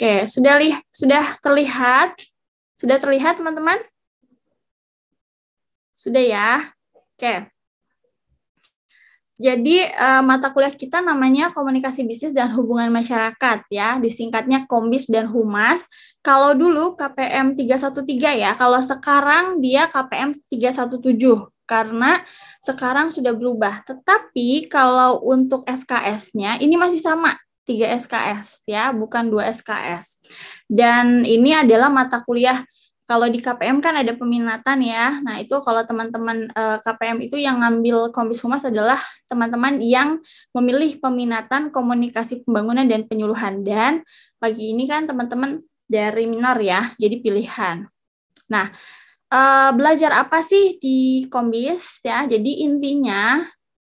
Oke, sudah li sudah terlihat? Sudah terlihat teman-teman? Sudah ya? Oke. Jadi uh, mata kuliah kita namanya Komunikasi Bisnis dan Hubungan Masyarakat ya, disingkatnya Kombis dan Humas. Kalau dulu KPM 313 ya, kalau sekarang dia KPM 317 karena sekarang sudah berubah. Tetapi kalau untuk SKS-nya ini masih sama 3 SKS ya, bukan 2 SKS. Dan ini adalah mata kuliah kalau di KPM kan ada peminatan ya. Nah, itu kalau teman-teman eh, KPM itu yang ngambil Kombis Humas adalah teman-teman yang memilih peminatan komunikasi pembangunan dan penyuluhan. Dan pagi ini kan teman-teman dari minor ya, jadi pilihan. Nah, eh, belajar apa sih di Kombis ya? Jadi intinya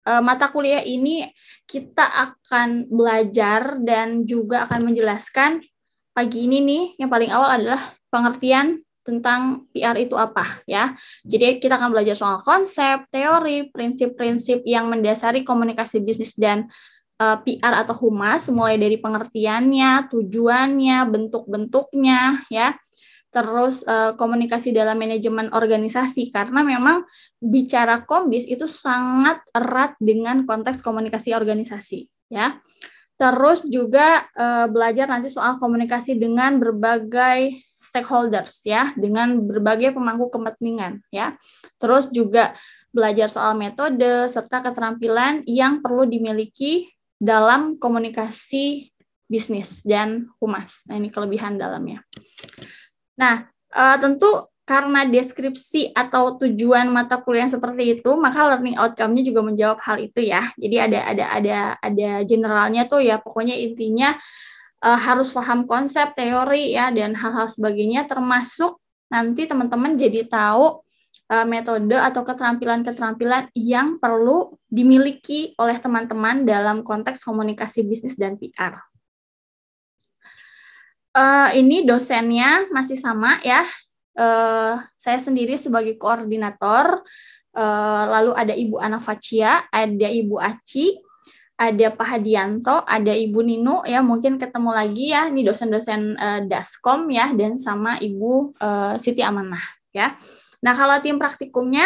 Eh, mata kuliah ini kita akan belajar dan juga akan menjelaskan pagi ini nih yang paling awal adalah pengertian tentang PR itu apa ya. Jadi kita akan belajar soal konsep, teori, prinsip-prinsip yang mendasari komunikasi bisnis dan uh, eh, PR atau humas mulai dari pengertiannya, tujuannya, bentuk-bentuknya ya. Terus uh, komunikasi dalam manajemen organisasi karena memang bicara kombis itu sangat erat dengan konteks komunikasi organisasi ya. Terus juga uh, belajar nanti soal komunikasi dengan berbagai stakeholders ya, dengan berbagai pemangku kepentingan ya. Terus juga belajar soal metode serta keterampilan yang perlu dimiliki dalam komunikasi bisnis dan humas. Nah, ini kelebihan dalamnya. Nah, uh, tentu karena deskripsi atau tujuan mata kuliah seperti itu, maka learning outcome-nya juga menjawab hal itu ya. Jadi ada ada ada ada generalnya tuh ya, pokoknya intinya uh, harus paham konsep, teori ya dan hal-hal sebagainya termasuk nanti teman-teman jadi tahu eh, metode atau keterampilan-keterampilan yang perlu dimiliki oleh teman-teman dalam konteks komunikasi bisnis dan PR uh, eh, ini dosennya masih sama ya uh, saya sendiri sebagai koordinator, uh, lalu ada Ibu Ana Facia, ada Ibu Aci, ada Pak Hadianto, ada Ibu Nino ya mungkin ketemu lagi ya ini dosen-dosen uh, Daskom ya dan sama Ibu uh, Siti Amanah ya. Nah kalau tim praktikumnya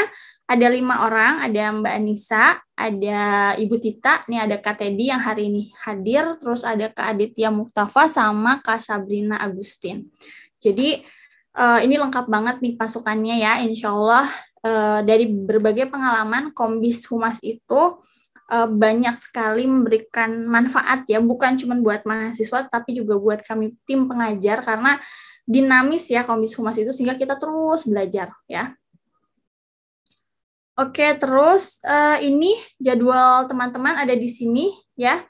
ada lima orang, ada Mbak Anissa, ada Ibu Tita, nih ada Kak Teddy yang hari ini hadir, terus ada Kak Aditya Muktafa sama Kak Sabrina Agustin. Jadi uh, ini lengkap banget nih pasukannya ya, insya Allah uh, eh, dari berbagai pengalaman Kombis Humas itu uh, banyak sekali memberikan manfaat ya, bukan cuma buat mahasiswa tapi juga buat kami tim pengajar karena dinamis ya Kombis Humas itu sehingga kita terus belajar ya. Oke, terus uh, ini jadwal teman-teman ada di sini ya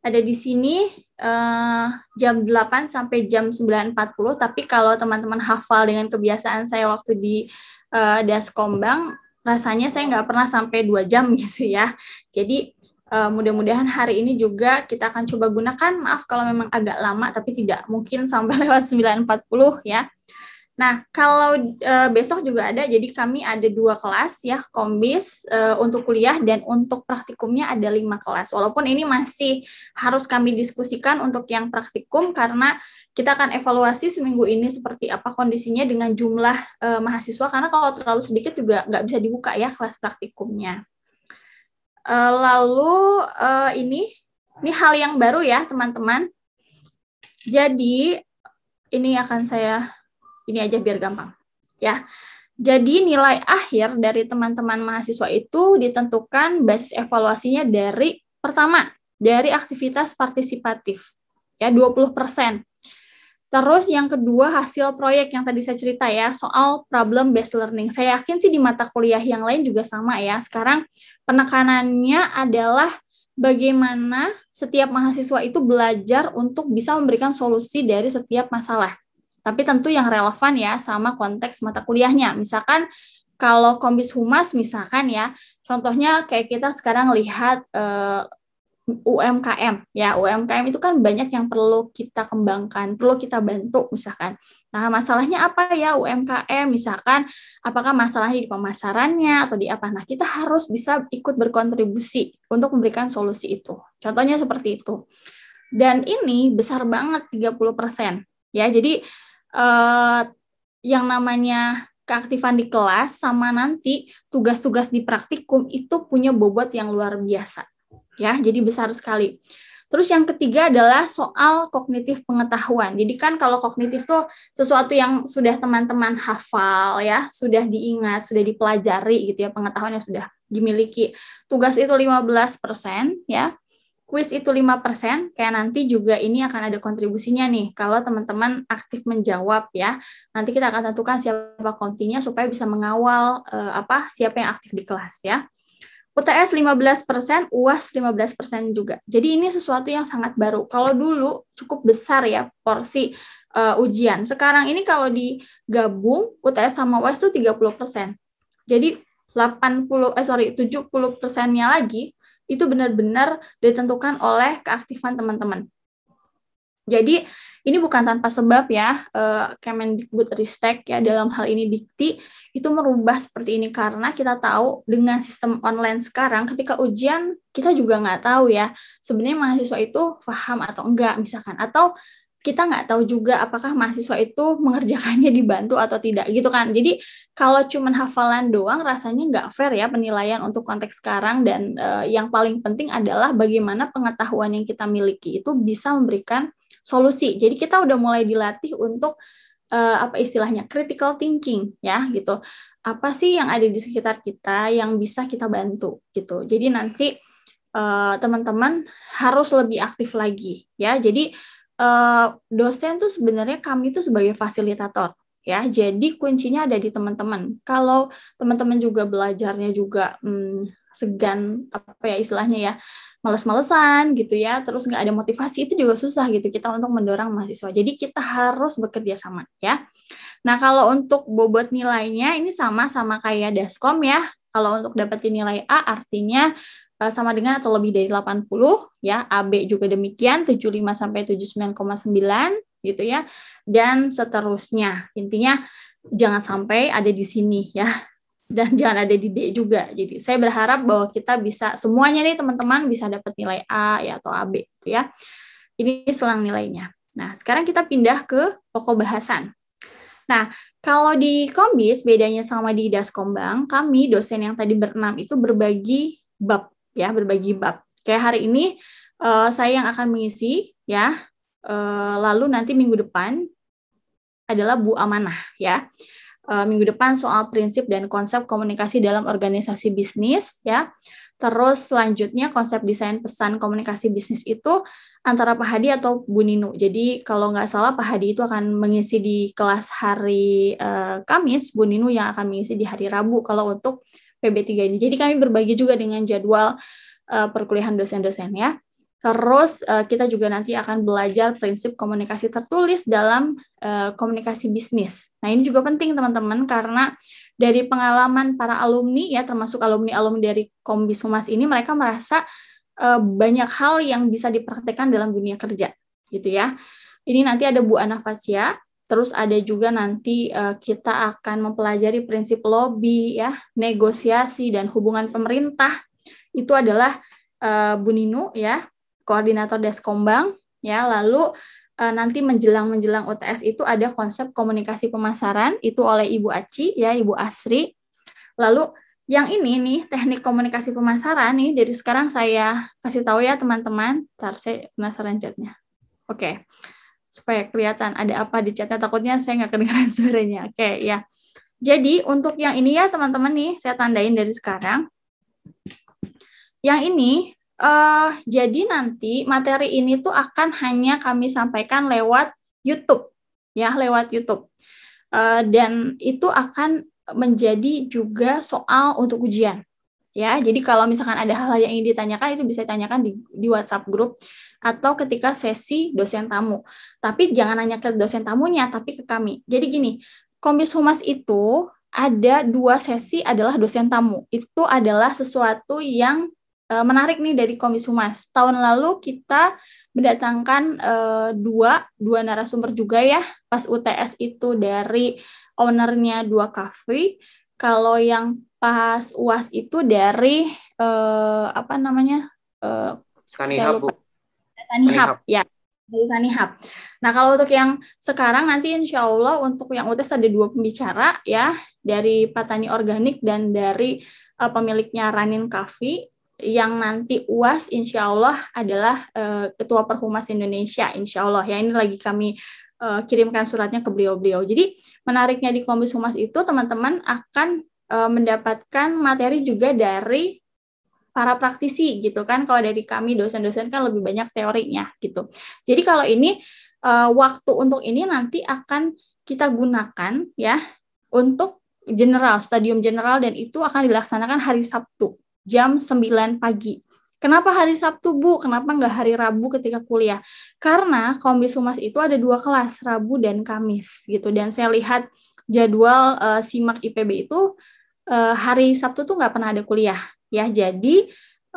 ada di sini uh, jam 8 sampai jam 9.40 tapi kalau teman-teman hafal dengan kebiasaan saya waktu di uh, Daskombang rasanya saya nggak pernah sampai dua jam gitu ya. Jadi uh, mudah-mudahan hari ini juga kita akan coba gunakan maaf kalau memang agak lama tapi tidak mungkin sampai lewat 9.40 ya. Nah, kalau e, besok juga ada, jadi kami ada dua kelas ya, kombis e, eh, untuk kuliah dan untuk praktikumnya ada lima kelas. Walaupun ini masih harus kami diskusikan untuk yang praktikum karena kita akan evaluasi seminggu ini seperti apa kondisinya dengan jumlah e, mahasiswa karena kalau terlalu sedikit juga nggak bisa dibuka ya kelas praktikumnya. E, lalu e, ini ini hal yang baru ya teman-teman. Jadi ini akan saya ini aja biar gampang. Ya. Jadi nilai akhir dari teman-teman mahasiswa itu ditentukan basis evaluasinya dari pertama, dari aktivitas partisipatif. Ya, 20%. Terus yang kedua hasil proyek yang tadi saya cerita ya soal problem based learning. Saya yakin sih di mata kuliah yang lain juga sama ya. Sekarang penekanannya adalah bagaimana setiap mahasiswa itu belajar untuk bisa memberikan solusi dari setiap masalah. Tapi tentu yang relevan ya sama konteks mata kuliahnya. Misalkan kalau kombis humas misalkan ya, contohnya kayak kita sekarang lihat eh, UMKM ya UMKM itu kan banyak yang perlu kita kembangkan perlu kita bantu misalkan nah masalahnya apa ya UMKM misalkan apakah masalahnya di pemasarannya atau di apa nah kita harus bisa ikut berkontribusi untuk memberikan solusi itu contohnya seperti itu dan ini besar banget 30% ya jadi uh, yang namanya keaktifan di kelas sama nanti tugas-tugas di praktikum itu punya bobot yang luar biasa. Ya, jadi besar sekali. Terus yang ketiga adalah soal kognitif pengetahuan. Jadi kan kalau kognitif tuh sesuatu yang sudah teman-teman hafal ya, sudah diingat, sudah dipelajari gitu ya, pengetahuan yang sudah dimiliki. Tugas itu 15% ya. Kuis itu 5%, kayak nanti juga ini akan ada kontribusinya nih kalau teman-teman aktif menjawab ya. Nanti kita akan tentukan siapa kontinya supaya bisa mengawal eh, apa siapa yang aktif di kelas ya. UTS 15%, UAS 15% juga. Jadi ini sesuatu yang sangat baru. Kalau dulu cukup besar ya porsi uh, ujian. Sekarang ini kalau digabung UTS sama UAS itu 30%. Jadi 80 eh sorry 70 persennya lagi itu benar-benar ditentukan oleh keaktifan teman-teman. Jadi ini bukan tanpa sebab ya eh, ristek ya dalam hal ini Dikti itu merubah seperti ini karena kita tahu dengan sistem online sekarang ketika ujian kita juga nggak tahu ya sebenarnya mahasiswa itu paham atau enggak misalkan atau kita nggak tahu juga apakah mahasiswa itu mengerjakannya dibantu atau tidak gitu kan. Jadi kalau cuma hafalan doang rasanya nggak fair ya penilaian untuk konteks sekarang dan uh, yang paling penting adalah bagaimana pengetahuan yang kita miliki itu bisa memberikan solusi. Jadi kita udah mulai dilatih untuk uh, apa istilahnya critical thinking ya gitu. Apa sih yang ada di sekitar kita yang bisa kita bantu gitu. Jadi nanti eh, teman-teman uh, teman -teman harus lebih aktif lagi ya. Jadi Eh, dosen tuh sebenarnya kami itu sebagai fasilitator ya. Jadi kuncinya ada di teman-teman. Kalau teman-teman juga belajarnya juga hmm, segan apa ya istilahnya ya males-malesan gitu ya terus nggak ada motivasi itu juga susah gitu kita untuk mendorong mahasiswa jadi kita harus bekerja sama ya nah kalau untuk bobot nilainya ini sama sama kayak daskom ya kalau untuk dapetin nilai A artinya Eh, sama dengan atau lebih dari 80 ya AB juga demikian 75 sampai 79,9 gitu ya dan seterusnya intinya jangan sampai ada di sini ya dan jangan ada di D juga jadi saya berharap bahwa kita bisa semuanya nih teman-teman bisa dapat nilai A ya atau AB gitu ya ini selang nilainya nah sekarang kita pindah ke pokok bahasan Nah, kalau di Kombis bedanya sama di Daskombang, kami dosen yang tadi berenam itu berbagi bab ya berbagi bab. Kayak hari ini uh, saya yang akan mengisi ya. Uh, lalu nanti minggu depan adalah Bu Amanah ya. Uh, minggu depan soal prinsip dan konsep komunikasi dalam organisasi bisnis ya. Terus selanjutnya konsep desain pesan komunikasi bisnis itu antara Pak Hadi atau Bu Nino. Jadi kalau nggak salah Pak Hadi itu akan mengisi di kelas hari uh, Kamis, Bu Nino yang akan mengisi di hari Rabu kalau untuk PB3 ini. Jadi kami berbagi juga dengan jadwal uh, perkuliahan dosen-dosen ya. Terus uh, kita juga nanti akan belajar prinsip komunikasi tertulis dalam uh, komunikasi bisnis. Nah ini juga penting teman-teman karena dari pengalaman para alumni ya termasuk alumni-alumni dari Kombis Humas ini mereka merasa uh, banyak hal yang bisa dipraktekkan dalam dunia kerja gitu ya. Ini nanti ada Bu Anafasia Terus ada juga nanti uh, kita akan mempelajari prinsip lobby ya, negosiasi dan hubungan pemerintah. Itu adalah uh, Bu Nino ya, koordinator Deskombang ya. Lalu uh, nanti menjelang-menjelang UTS itu ada konsep komunikasi pemasaran itu oleh Ibu Aci ya, Ibu Asri. Lalu yang ini nih teknik komunikasi pemasaran nih dari sekarang saya kasih tahu ya teman-teman. Ntar saya penasaran chatnya. Oke. Okay supaya kelihatan ada apa di chatnya takutnya saya nggak kedengaran suaranya oke okay, ya jadi untuk yang ini ya teman-teman nih saya tandain dari sekarang yang ini uh, jadi nanti materi ini tuh akan hanya kami sampaikan lewat YouTube ya lewat YouTube uh, dan itu akan menjadi juga soal untuk ujian ya jadi kalau misalkan ada hal-hal yang ingin ditanyakan itu bisa ditanyakan di, di WhatsApp grup atau ketika sesi dosen tamu. Tapi jangan hanya ke dosen tamunya, tapi ke kami. Jadi gini, Komis Humas itu ada dua sesi adalah dosen tamu. Itu adalah sesuatu yang e, menarik nih dari Komis Humas. Tahun lalu kita mendatangkan e, dua dua narasumber juga ya pas UTS itu dari ownernya dua kafe. Kalau yang pas UAS itu dari e, apa namanya? Eh, Skani Tani Hub, ya. Dari Tani Hub. Nah, kalau untuk yang sekarang nanti insya Allah untuk yang UTS ada dua pembicara ya, dari Patani Organik dan dari uh, pemiliknya Ranin Kafi yang nanti UAS insya Allah adalah uh, Ketua Perhumas Indonesia insya Allah ya ini lagi kami uh, kirimkan suratnya ke beliau-beliau. Jadi menariknya di Komisi Humas itu teman-teman akan mendapatkan materi juga dari para praktisi gitu kan. Kalau dari kami dosen-dosen kan lebih banyak teorinya gitu. Jadi kalau ini uh, waktu untuk ini nanti akan kita gunakan ya untuk general, stadium general dan itu akan dilaksanakan hari Sabtu jam 9 pagi. Kenapa hari Sabtu, Bu? Kenapa nggak hari Rabu ketika kuliah? Karena Kombis Humas itu ada dua kelas, Rabu dan Kamis, gitu. Dan saya lihat jadwal uh, SIMAK IPB itu uh, hari Sabtu tuh nggak pernah ada kuliah ya jadi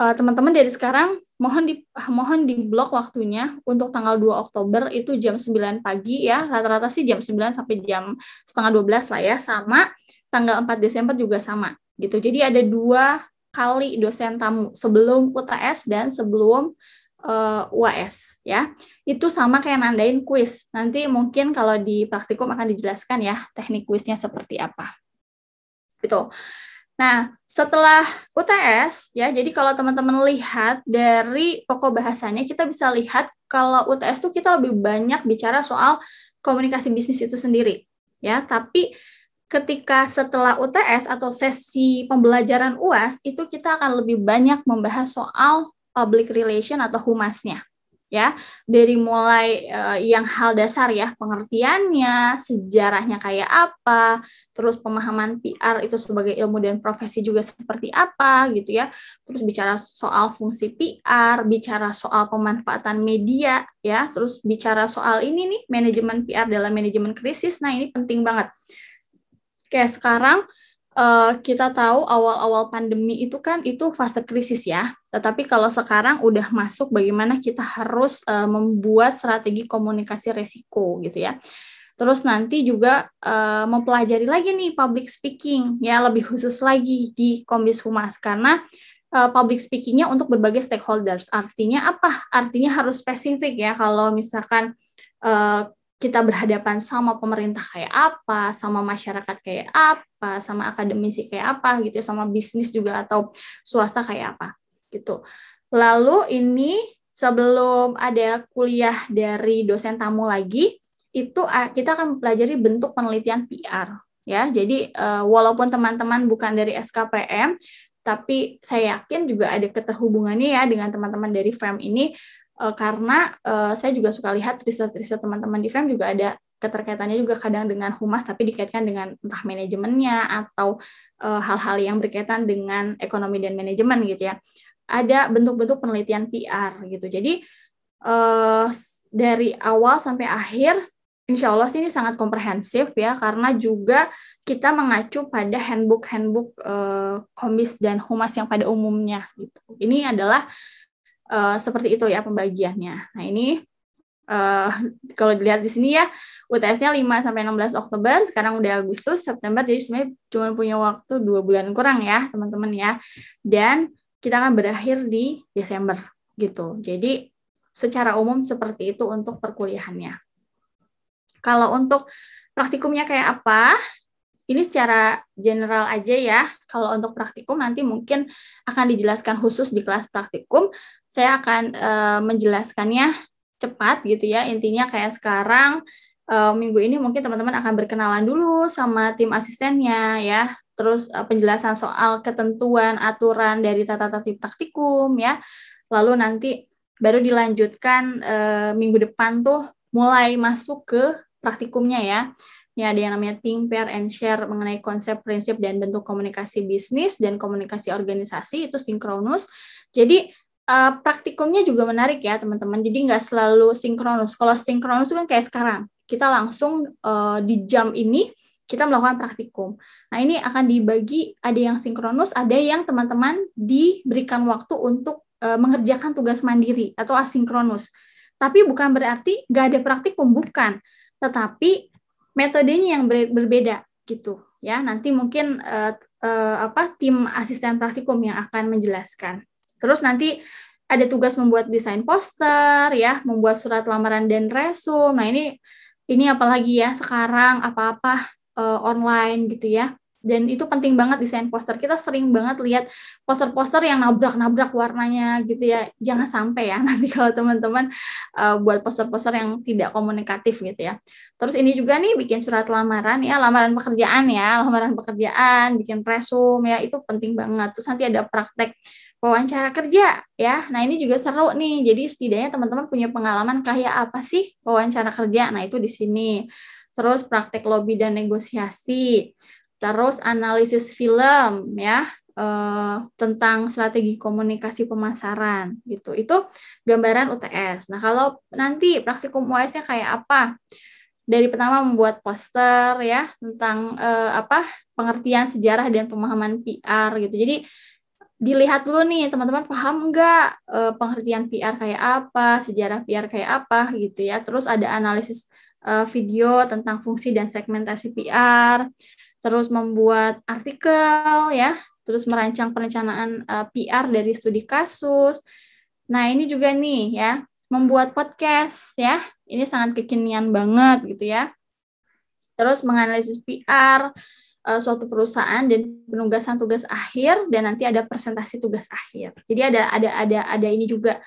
eh, teman-teman uh, dari sekarang mohon di mohon diblok waktunya untuk tanggal 2 Oktober itu jam 9 pagi ya rata-rata sih jam 9 sampai jam setengah 12 lah ya sama tanggal 4 Desember juga sama gitu jadi ada dua kali dosen tamu sebelum UTS dan sebelum uh, eh, UAS ya itu sama kayak nandain kuis nanti mungkin kalau di praktikum akan dijelaskan ya teknik kuisnya seperti apa gitu Nah, setelah UTS ya, jadi kalau teman-teman lihat dari pokok bahasanya kita bisa lihat kalau UTS tuh kita lebih banyak bicara soal komunikasi bisnis itu sendiri ya, tapi ketika setelah UTS atau sesi pembelajaran UAS itu kita akan lebih banyak membahas soal public relation atau humasnya ya dari mulai uh, yang hal dasar ya pengertiannya sejarahnya kayak apa terus pemahaman PR itu sebagai ilmu dan profesi juga seperti apa gitu ya terus bicara soal fungsi PR bicara soal pemanfaatan media ya terus bicara soal ini nih manajemen PR dalam manajemen krisis nah ini penting banget kayak sekarang uh, kita tahu awal-awal pandemi itu kan itu fase krisis ya. Tetapi kalau sekarang udah masuk bagaimana kita harus uh, membuat strategi komunikasi resiko gitu ya. Terus nanti juga uh, mempelajari lagi nih public speaking ya lebih khusus lagi di komisi Humas karena uh, public speakingnya untuk berbagai stakeholders. Artinya apa? Artinya harus spesifik ya kalau misalkan uh, kita berhadapan sama pemerintah kayak apa, sama masyarakat kayak apa, sama akademisi kayak apa gitu, ya, sama bisnis juga atau swasta kayak apa gitu. Lalu ini sebelum ada kuliah dari dosen tamu lagi, itu ah, kita akan pelajari bentuk penelitian PR ya. Jadi eh, walaupun teman-teman bukan dari SKPM, tapi saya yakin juga ada keterhubungannya ya dengan teman-teman dari FEM ini uh, karena uh, saya juga suka lihat riset-riset teman-teman di frame juga ada keterkaitannya juga kadang dengan humas tapi dikaitkan dengan entah manajemennya atau eh, hal-hal uh, yang berkaitan dengan ekonomi dan manajemen gitu ya ada bentuk-bentuk penelitian PR gitu jadi uh, dari awal sampai akhir Insya Allah sih ini sangat komprehensif ya karena juga kita mengacu pada handbook-handbook uh, komis dan humas yang pada umumnya gitu. Ini adalah uh, seperti itu ya pembagiannya. Nah ini uh, kalau dilihat di sini ya UTS-nya 5 sampai 16 Oktober, sekarang udah Agustus, September jadi sebenarnya cuma punya waktu dua bulan kurang ya, teman-teman ya. Dan kita akan berakhir di Desember gitu. Jadi secara umum seperti itu untuk perkuliahannya. Kalau untuk praktikumnya kayak apa? ini secara general aja ya. Kalau untuk praktikum nanti mungkin akan dijelaskan khusus di kelas praktikum. Saya akan e, menjelaskannya cepat gitu ya. Intinya kayak sekarang e, minggu ini mungkin teman-teman akan berkenalan dulu sama tim asistennya ya. Terus e, penjelasan soal ketentuan aturan dari tata tertib praktikum ya. Lalu nanti baru dilanjutkan e, minggu depan tuh mulai masuk ke praktikumnya ya. Ini ya, ada yang namanya Think, Pair, and Share mengenai konsep, prinsip, dan bentuk komunikasi bisnis dan komunikasi organisasi itu sinkronus. Jadi uh, praktikumnya juga menarik ya teman-teman. Jadi nggak selalu sinkronus. Kalau sinkronus kan kayak sekarang, kita langsung uh, di jam ini kita melakukan praktikum. Nah, ini akan dibagi ada yang sinkronus, ada yang teman-teman diberikan waktu untuk uh, mengerjakan tugas mandiri atau asinkronus. Tapi bukan berarti nggak ada praktikum, bukan. Tetapi metodenya yang ber berbeda gitu ya nanti mungkin uh, uh, apa tim asisten praktikum yang akan menjelaskan terus nanti ada tugas membuat desain poster ya membuat surat lamaran dan resume nah ini ini apalagi ya sekarang apa-apa uh, online gitu ya dan itu penting banget desain poster kita sering banget lihat poster-poster yang nabrak-nabrak warnanya gitu ya jangan sampai ya nanti kalau teman-teman uh, buat poster-poster yang tidak komunikatif gitu ya terus ini juga nih bikin surat lamaran ya lamaran pekerjaan ya lamaran pekerjaan bikin resume ya itu penting banget terus nanti ada praktek wawancara kerja ya. Nah, ini juga seru nih. Jadi setidaknya teman-teman punya pengalaman kayak apa sih wawancara kerja. Nah, itu di sini. Terus praktek lobby dan negosiasi terus analisis film ya uh, tentang strategi komunikasi pemasaran gitu. Itu gambaran UTS. Nah, kalau nanti praktikum UAS-nya kayak apa? Dari pertama membuat poster ya tentang uh, apa? pengertian sejarah dan pemahaman PR gitu. Jadi dilihat dulu nih teman-teman paham nggak e, pengertian PR kayak apa, sejarah PR kayak apa gitu ya. Terus ada analisis e, video tentang fungsi dan segmentasi PR terus membuat artikel ya, terus merancang perencanaan uh, eh, PR dari studi kasus. Nah, ini juga nih ya, membuat podcast ya. Ini sangat kekinian banget gitu ya. Terus menganalisis PR uh, eh, suatu perusahaan dan penugasan tugas akhir dan nanti ada presentasi tugas akhir. Jadi ada ada ada ada ini juga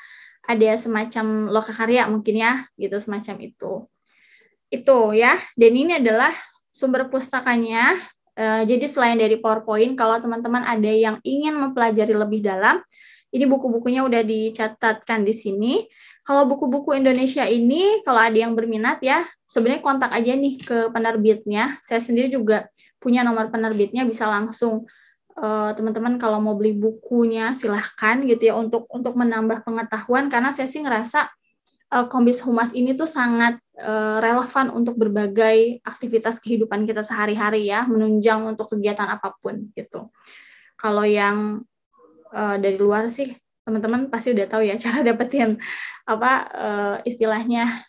ada semacam loka karya mungkin ya, gitu semacam itu. Itu ya. Dan ini adalah sumber pustakanya. Eh, jadi selain dari PowerPoint, kalau teman-teman ada yang ingin mempelajari lebih dalam, ini buku-bukunya udah dicatatkan di sini. Kalau buku-buku Indonesia ini, kalau ada yang berminat ya, sebenarnya kontak aja nih ke penerbitnya. Saya sendiri juga punya nomor penerbitnya, bisa langsung eh, teman-teman kalau mau beli bukunya silahkan gitu ya untuk untuk menambah pengetahuan karena saya sih ngerasa uh, Kombis Humas ini tuh sangat uh, relevan untuk berbagai aktivitas kehidupan kita sehari-hari ya, menunjang untuk kegiatan apapun gitu. Kalau yang uh, dari luar sih teman-teman pasti udah tahu ya cara dapetin apa uh, istilahnya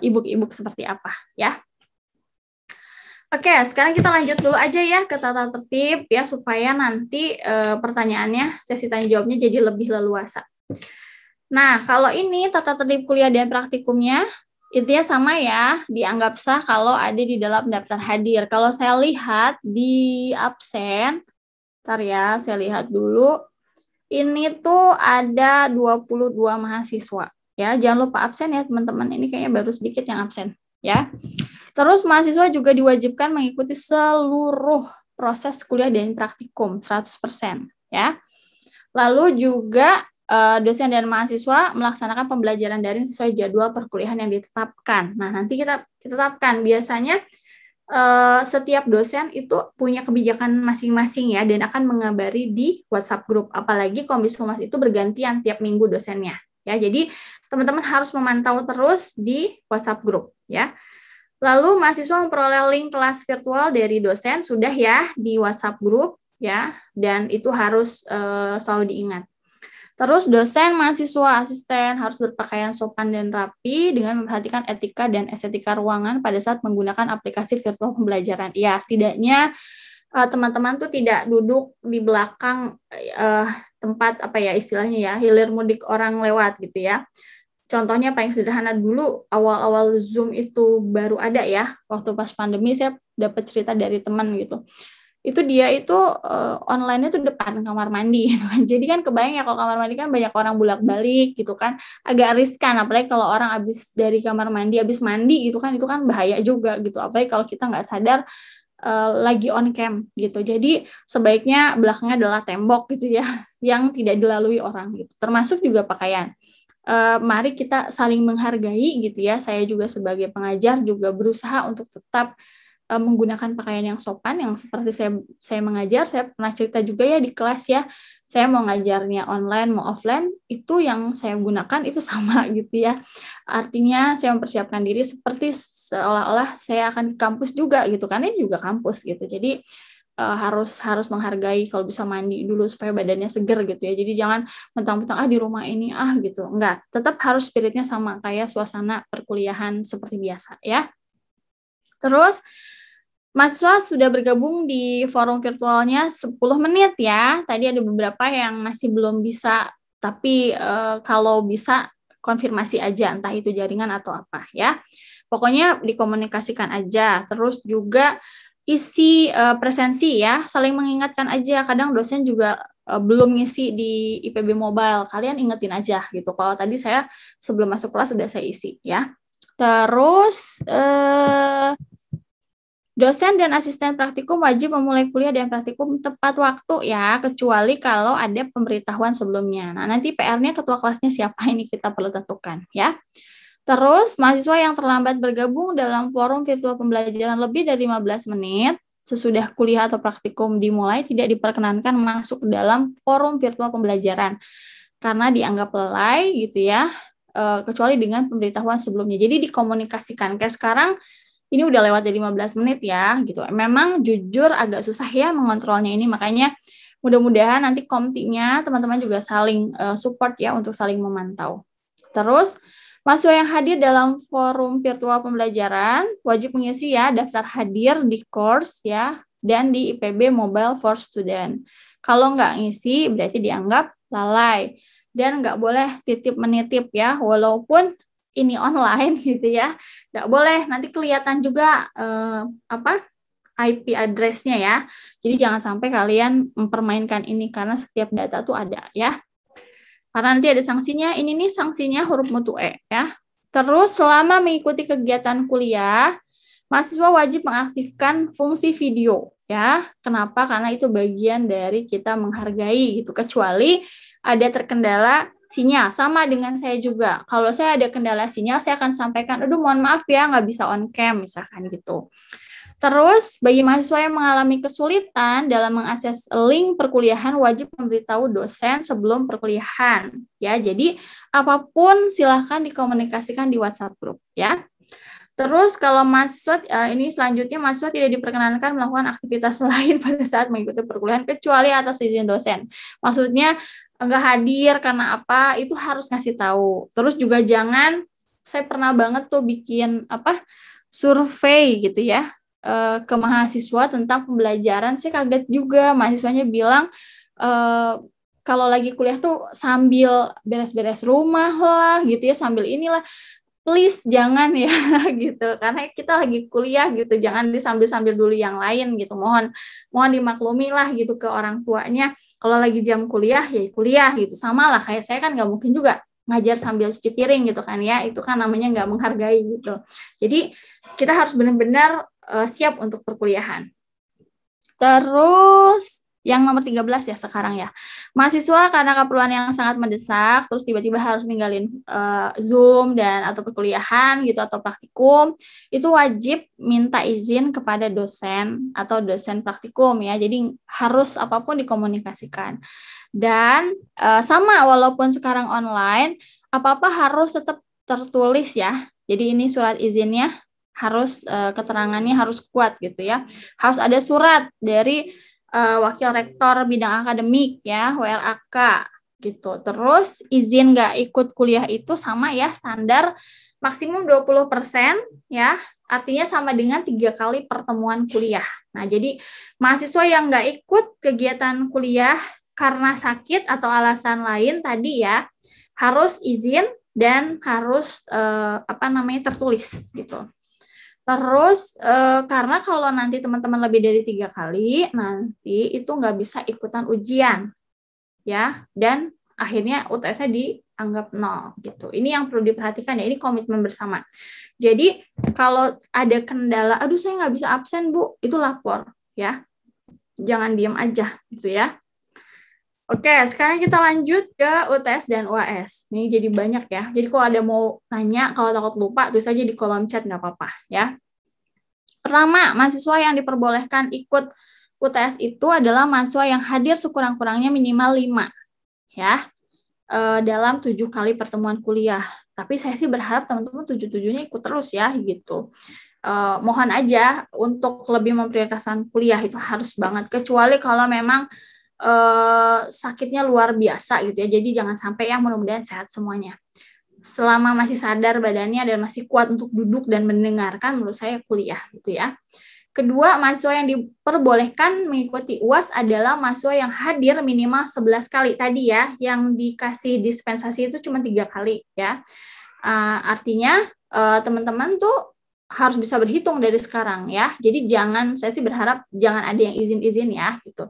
ibu ibu seperti apa ya. Oke, sekarang kita lanjut dulu aja ya ke tata tertib ya supaya nanti e, pertanyaannya sesi tanya jawabnya jadi lebih leluasa. Nah, kalau ini tata tertib kuliah dan praktikumnya, intinya sama ya, dianggap sah kalau ada di dalam daftar hadir. Kalau saya lihat di absen, ntar ya, saya lihat dulu, ini tuh ada 22 mahasiswa. Ya, jangan lupa absen ya teman-teman, ini kayaknya baru sedikit yang absen. ya. Terus mahasiswa juga diwajibkan mengikuti seluruh proses kuliah dan praktikum 100%. ya. Lalu juga Eh, dosen dan mahasiswa melaksanakan pembelajaran daring sesuai jadwal perkuliahan yang ditetapkan. Nah, nanti kita tetapkan biasanya uh, setiap dosen itu punya kebijakan masing-masing ya dan akan mengabari di WhatsApp grup. Apalagi Komisi Humas itu bergantian tiap minggu dosennya. Ya, jadi teman-teman harus memantau terus di WhatsApp grup ya. Lalu mahasiswa memperoleh link kelas virtual dari dosen sudah ya di WhatsApp grup ya dan itu harus uh, selalu diingat. Terus dosen, mahasiswa, asisten harus berpakaian sopan dan rapi dengan memperhatikan etika dan estetika ruangan pada saat menggunakan aplikasi virtual pembelajaran. Ya, setidaknya eh, teman-teman uh, tuh tidak duduk di belakang uh, tempat apa ya istilahnya ya, hilir mudik orang lewat gitu ya. Contohnya paling sederhana dulu awal-awal Zoom itu baru ada ya, waktu pas pandemi saya dapat cerita dari teman gitu itu dia itu uh, online-nya tuh depan kamar mandi gitu kan. Jadi kan kebayang ya kalau kamar mandi kan banyak orang bulak balik gitu kan. Agak riskan apalagi kalau orang habis dari kamar mandi habis mandi gitu kan itu kan bahaya juga gitu. Apalagi kalau kita nggak sadar uh, lagi on cam gitu. Jadi sebaiknya belakangnya adalah tembok gitu ya yang tidak dilalui orang gitu. Termasuk juga pakaian. Uh, mari kita saling menghargai gitu ya. Saya juga sebagai pengajar juga berusaha untuk tetap Eh, menggunakan pakaian yang sopan yang seperti saya saya mengajar saya pernah cerita juga ya di kelas ya saya mau ngajarnya online mau offline itu yang saya gunakan itu sama gitu ya artinya saya mempersiapkan diri seperti seolah-olah saya akan ke kampus juga gitu kan ini juga kampus gitu jadi eh, harus harus menghargai kalau bisa mandi dulu supaya badannya seger gitu ya. Jadi jangan mentang-mentang ah di rumah ini ah gitu. Enggak, tetap harus spiritnya sama kayak suasana perkuliahan seperti biasa ya. Terus Mahasiswa sudah bergabung di forum virtualnya 10 menit ya. Tadi ada beberapa yang masih belum bisa, tapi e, kalau bisa konfirmasi aja, entah itu jaringan atau apa ya. Pokoknya dikomunikasikan aja. Terus juga isi e, presensi ya, saling mengingatkan aja. Kadang dosen juga e, belum ngisi di IPB Mobile, kalian ingetin aja gitu. Kalau tadi saya sebelum masuk kelas sudah saya isi ya. Terus... E, Dosen dan asisten praktikum wajib memulai kuliah dan praktikum tepat waktu ya, kecuali kalau ada pemberitahuan sebelumnya. Nah, nanti PR-nya ketua kelasnya siapa ini kita perlu tentukan ya. Terus, mahasiswa yang terlambat bergabung dalam forum virtual pembelajaran lebih dari 15 menit sesudah kuliah atau praktikum dimulai tidak diperkenankan masuk dalam forum virtual pembelajaran karena dianggap lelai gitu ya, eh, kecuali dengan pemberitahuan sebelumnya. Jadi dikomunikasikan. Kayak sekarang ini udah lewat dari 15 menit ya gitu. Memang jujur agak susah ya mengontrolnya ini makanya mudah-mudahan nanti komtinya teman-teman juga saling uh, support ya untuk saling memantau. Terus mahasiswa yang hadir dalam forum virtual pembelajaran wajib mengisi ya daftar hadir di course ya dan di IPB Mobile for Student. Kalau nggak ngisi berarti dianggap lalai dan nggak boleh titip menitip ya walaupun ini online gitu ya. Nggak boleh, nanti kelihatan juga eh, apa IP addressnya ya. Jadi jangan sampai kalian mempermainkan ini karena setiap data tuh ada ya. Karena nanti ada sanksinya, ini nih sanksinya huruf mutu E ya. Terus selama mengikuti kegiatan kuliah, mahasiswa wajib mengaktifkan fungsi video ya. Kenapa? Karena itu bagian dari kita menghargai gitu. Kecuali ada terkendala sinyal sama dengan saya juga. Kalau saya ada kendala sinyal, saya akan sampaikan, aduh mohon maaf ya nggak bisa on cam misalkan gitu. Terus bagi mahasiswa yang mengalami kesulitan dalam mengakses link perkuliahan wajib memberitahu dosen sebelum perkuliahan ya. Jadi apapun silahkan dikomunikasikan di WhatsApp group ya. Terus kalau mahasiswa eh, ini selanjutnya mahasiswa tidak diperkenankan melakukan aktivitas lain pada saat mengikuti perkuliahan kecuali atas izin dosen. Maksudnya nggak hadir karena apa itu harus ngasih tahu terus juga jangan saya pernah banget tuh bikin apa survei gitu ya eh, ke mahasiswa tentang pembelajaran saya kaget juga mahasiswanya bilang e, kalau lagi kuliah tuh sambil beres-beres rumah lah gitu ya sambil inilah please jangan ya gitu karena kita lagi kuliah gitu jangan disambil-sambil dulu yang lain gitu mohon mohon dimaklumi lah gitu ke orang tuanya kalau lagi jam kuliah ya kuliah gitu sama lah kayak saya kan nggak mungkin juga ngajar sambil cuci piring gitu kan ya itu kan namanya nggak menghargai gitu jadi kita harus benar-benar uh, siap untuk perkuliahan terus yang nomor 13 ya sekarang ya. Mahasiswa karena keperluan yang sangat mendesak, terus tiba-tiba harus ninggalin uh, Zoom dan atau perkuliahan gitu atau praktikum, itu wajib minta izin kepada dosen atau dosen praktikum ya. Jadi harus apapun dikomunikasikan. Dan uh, sama walaupun sekarang online, apa-apa harus tetap tertulis ya. Jadi ini surat izinnya harus uh, keterangannya harus kuat gitu ya. Harus ada surat dari uh, wakil rektor bidang akademik ya WRAK gitu. Terus izin nggak ikut kuliah itu sama ya standar maksimum 20% ya. Artinya sama dengan tiga kali pertemuan kuliah. Nah, jadi mahasiswa yang nggak ikut kegiatan kuliah karena sakit atau alasan lain tadi ya harus izin dan harus eh, apa namanya tertulis gitu. Terus e, karena kalau nanti teman-teman lebih dari tiga kali, nanti itu nggak bisa ikutan ujian, ya. Dan akhirnya UTS-nya dianggap nol gitu. Ini yang perlu diperhatikan ya. Ini komitmen bersama. Jadi kalau ada kendala, aduh saya nggak bisa absen bu, itu lapor ya. Jangan diem aja gitu ya. Oke, sekarang kita lanjut ke UTS dan UAS. Ini jadi banyak ya. Jadi kalau ada mau nanya, kalau takut lupa, tulis aja di kolom chat, nggak apa-apa ya. Pertama, mahasiswa yang diperbolehkan ikut UTS itu adalah mahasiswa yang hadir sekurang-kurangnya minimal 5 ya eh, dalam tujuh kali pertemuan kuliah. Tapi saya sih berharap teman-teman tujuh-tujuhnya ikut terus ya gitu. Uh, mohon aja untuk lebih memprioritaskan kuliah itu harus banget kecuali kalau memang Eh, sakitnya luar biasa gitu ya. Jadi jangan sampai ya mudah-mudahan sehat semuanya. Selama masih sadar badannya dan masih kuat untuk duduk dan mendengarkan menurut saya kuliah gitu ya. Kedua, mahasiswa yang diperbolehkan mengikuti UAS adalah mahasiswa yang hadir minimal 11 kali tadi ya, yang dikasih dispensasi itu cuma tiga kali ya. Uh, artinya teman eh, teman-teman tuh harus bisa berhitung dari sekarang ya. Jadi jangan, saya sih berharap jangan ada yang izin-izin ya gitu.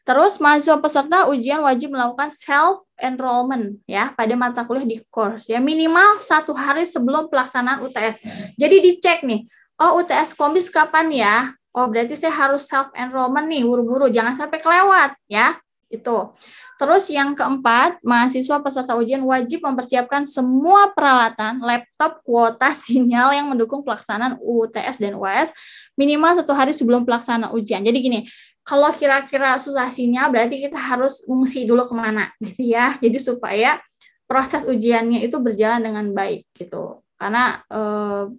Terus mahasiswa peserta ujian wajib melakukan self enrollment ya pada mata kuliah di course ya minimal satu hari sebelum pelaksanaan UTS. Jadi dicek nih, oh UTS komis kapan ya? Oh berarti saya harus self enrollment nih buru-buru, jangan sampai kelewat ya itu. Terus yang keempat, mahasiswa peserta ujian wajib mempersiapkan semua peralatan, laptop, kuota, sinyal yang mendukung pelaksanaan UTS dan UAS minimal satu hari sebelum pelaksanaan ujian. Jadi gini, kalau kira-kira susah sinyal berarti kita harus ngungsi dulu kemana gitu ya jadi supaya proses ujiannya itu berjalan dengan baik gitu karena eh,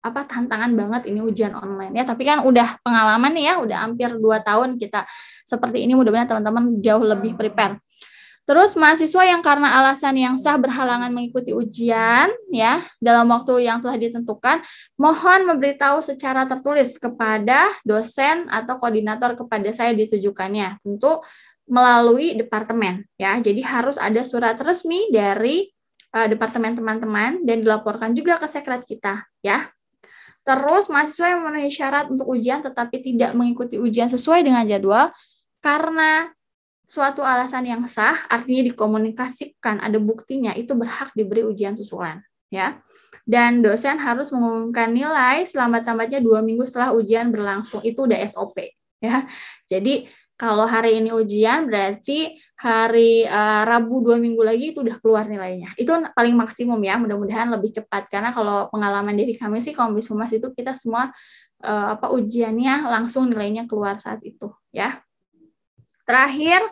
apa tantangan banget ini ujian online ya tapi kan udah pengalaman nih ya udah hampir dua tahun kita seperti ini mudah-mudahan teman-teman jauh lebih hmm. prepare Terus mahasiswa yang karena alasan yang sah berhalangan mengikuti ujian ya dalam waktu yang telah ditentukan, mohon memberitahu secara tertulis kepada dosen atau koordinator kepada saya ditujukannya. Tentu melalui departemen ya. Jadi harus ada surat resmi dari uh, departemen teman-teman dan dilaporkan juga ke sekret kita ya. Terus mahasiswa yang memenuhi syarat untuk ujian tetapi tidak mengikuti ujian sesuai dengan jadwal karena suatu alasan yang sah, artinya dikomunikasikan, ada buktinya, itu berhak diberi ujian susulan. ya. Dan dosen harus mengumumkan nilai selambat-lambatnya dua minggu setelah ujian berlangsung. Itu udah SOP. ya. Jadi kalau hari ini ujian, berarti hari uh, Rabu dua minggu lagi itu udah keluar nilainya. Itu paling maksimum ya, mudah-mudahan lebih cepat. Karena kalau pengalaman dari kami sih, komisi humas itu kita semua uh, apa ujiannya langsung nilainya keluar saat itu. ya. Terakhir,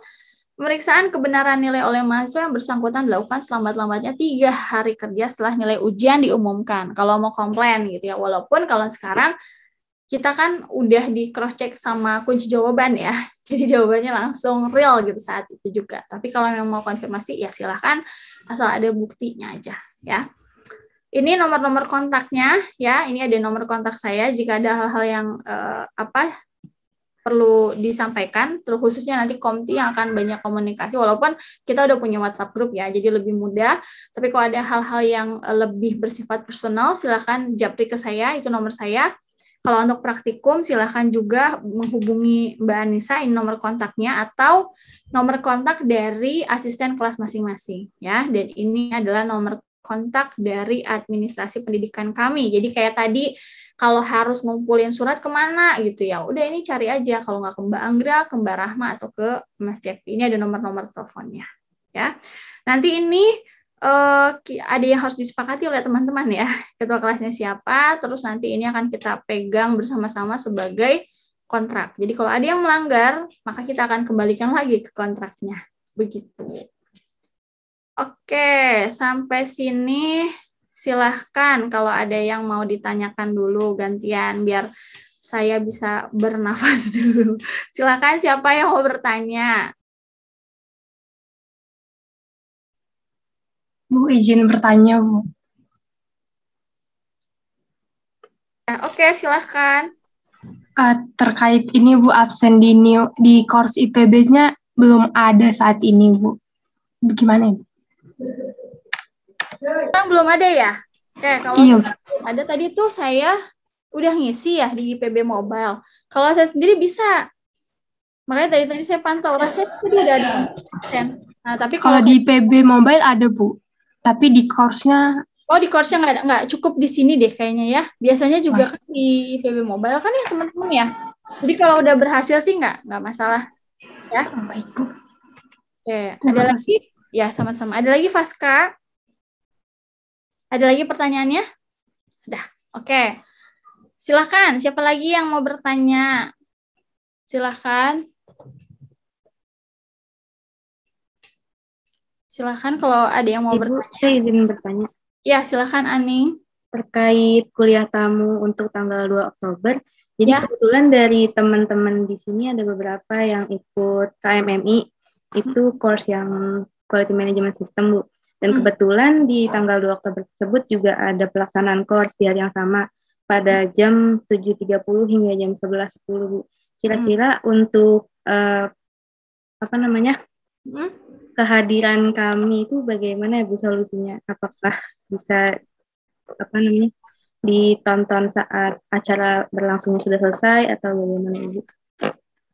Pemeriksaan kebenaran nilai oleh mahasiswa yang bersangkutan dilakukan selambat-lambatnya tiga hari kerja setelah nilai ujian diumumkan. Kalau mau komplain gitu ya, walaupun kalau sekarang kita kan udah di cross check sama kunci jawaban ya, jadi jawabannya langsung real gitu saat itu juga. Tapi kalau memang mau konfirmasi ya silahkan, asal ada buktinya aja ya. Ini nomor-nomor kontaknya ya, ini ada nomor kontak saya jika ada hal-hal yang eh, apa perlu disampaikan terkhususnya nanti komti yang akan banyak komunikasi walaupun kita udah punya WhatsApp grup ya jadi lebih mudah tapi kalau ada hal-hal yang eh, lebih bersifat personal silahkan japri ke saya itu nomor saya kalau untuk praktikum silahkan juga menghubungi Mbak Anissa ini nomor kontaknya atau nomor kontak dari asisten kelas masing-masing ya dan ini adalah nomor kontak dari administrasi pendidikan kami. Jadi kayak tadi kalau harus ngumpulin surat kemana gitu ya, udah ini cari aja kalau nggak ke Mbak Anggra, ke Mbak Rahma atau ke Mas Cepi. Ini ada nomor-nomor teleponnya ya. Nanti ini uh, ada yang harus disepakati oleh teman-teman ya. Ketua kelasnya siapa, terus nanti ini akan kita pegang bersama-sama sebagai kontrak. Jadi kalau ada yang melanggar, maka kita akan kembalikan lagi ke kontraknya. Begitu. Oke, sampai sini silahkan kalau ada yang mau ditanyakan dulu gantian biar saya bisa bernafas dulu. Silahkan siapa yang mau bertanya. Bu, izin bertanya, Bu. Ya, oke, silahkan. Uh, terkait ini, Bu, absen di, new, di course IPB-nya belum ada saat ini, Bu. Bagaimana Bu? Sekarang belum ada ya? Oke, eh, kalau iya. ada tadi tuh saya udah ngisi ya di IPB Mobile. Kalau saya sendiri bisa. Makanya tadi tadi saya pantau rasanya tadi udah ada absen. Nah, tapi kalau, kalau di IPB Mobile ada, Bu. Tapi di course-nya Oh di course-nya nggak nggak cukup di sini deh kayaknya ya. Biasanya juga kan di IPB Mobile kan ya teman-teman ya. Jadi kalau udah berhasil sih nggak nggak masalah ya. Baik bu. Oke, ada lagi ya sama-sama. Ada lagi Faska? Ada lagi pertanyaannya? Sudah. Oke. Okay. Silahkan, siapa lagi yang mau bertanya? Silakan. Silakan, kalau ada yang mau Ibu, bertanya. Saya izin bertanya. Ya, silakan Aning. Terkait kuliah tamu untuk tanggal 2 Oktober, jadi ya. kebetulan dari teman-teman di sini ada beberapa yang ikut KMMI, itu hmm. course yang Quality Management System, Bu. Dan hmm. kebetulan di tanggal 2 Oktober tersebut juga ada pelaksanaan course di hari yang sama pada jam 7.30 hingga jam 11.10. Kira-kira hmm. untuk uh, apa namanya? Hmm? kehadiran kami itu bagaimana ya Bu solusinya? Apakah bisa apa namanya? ditonton saat acara berlangsung sudah selesai atau bagaimana Ibu?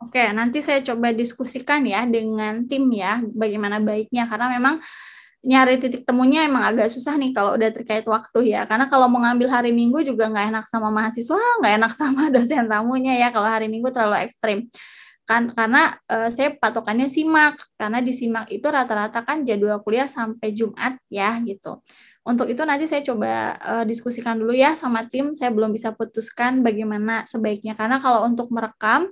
Oke, nanti saya coba diskusikan ya dengan tim ya bagaimana baiknya karena memang nyari titik temunya emang agak susah nih kalau udah terkait waktu ya. Karena kalau mau ngambil hari Minggu juga nggak enak sama mahasiswa, nggak enak sama dosen tamunya ya kalau hari Minggu terlalu ekstrim. Kan karena eh, saya patokannya simak, karena di simak itu rata-rata kan jadwal kuliah sampai Jumat ya gitu. Untuk itu nanti saya coba uh, diskusikan dulu ya sama tim. Saya belum bisa putuskan bagaimana sebaiknya karena kalau untuk merekam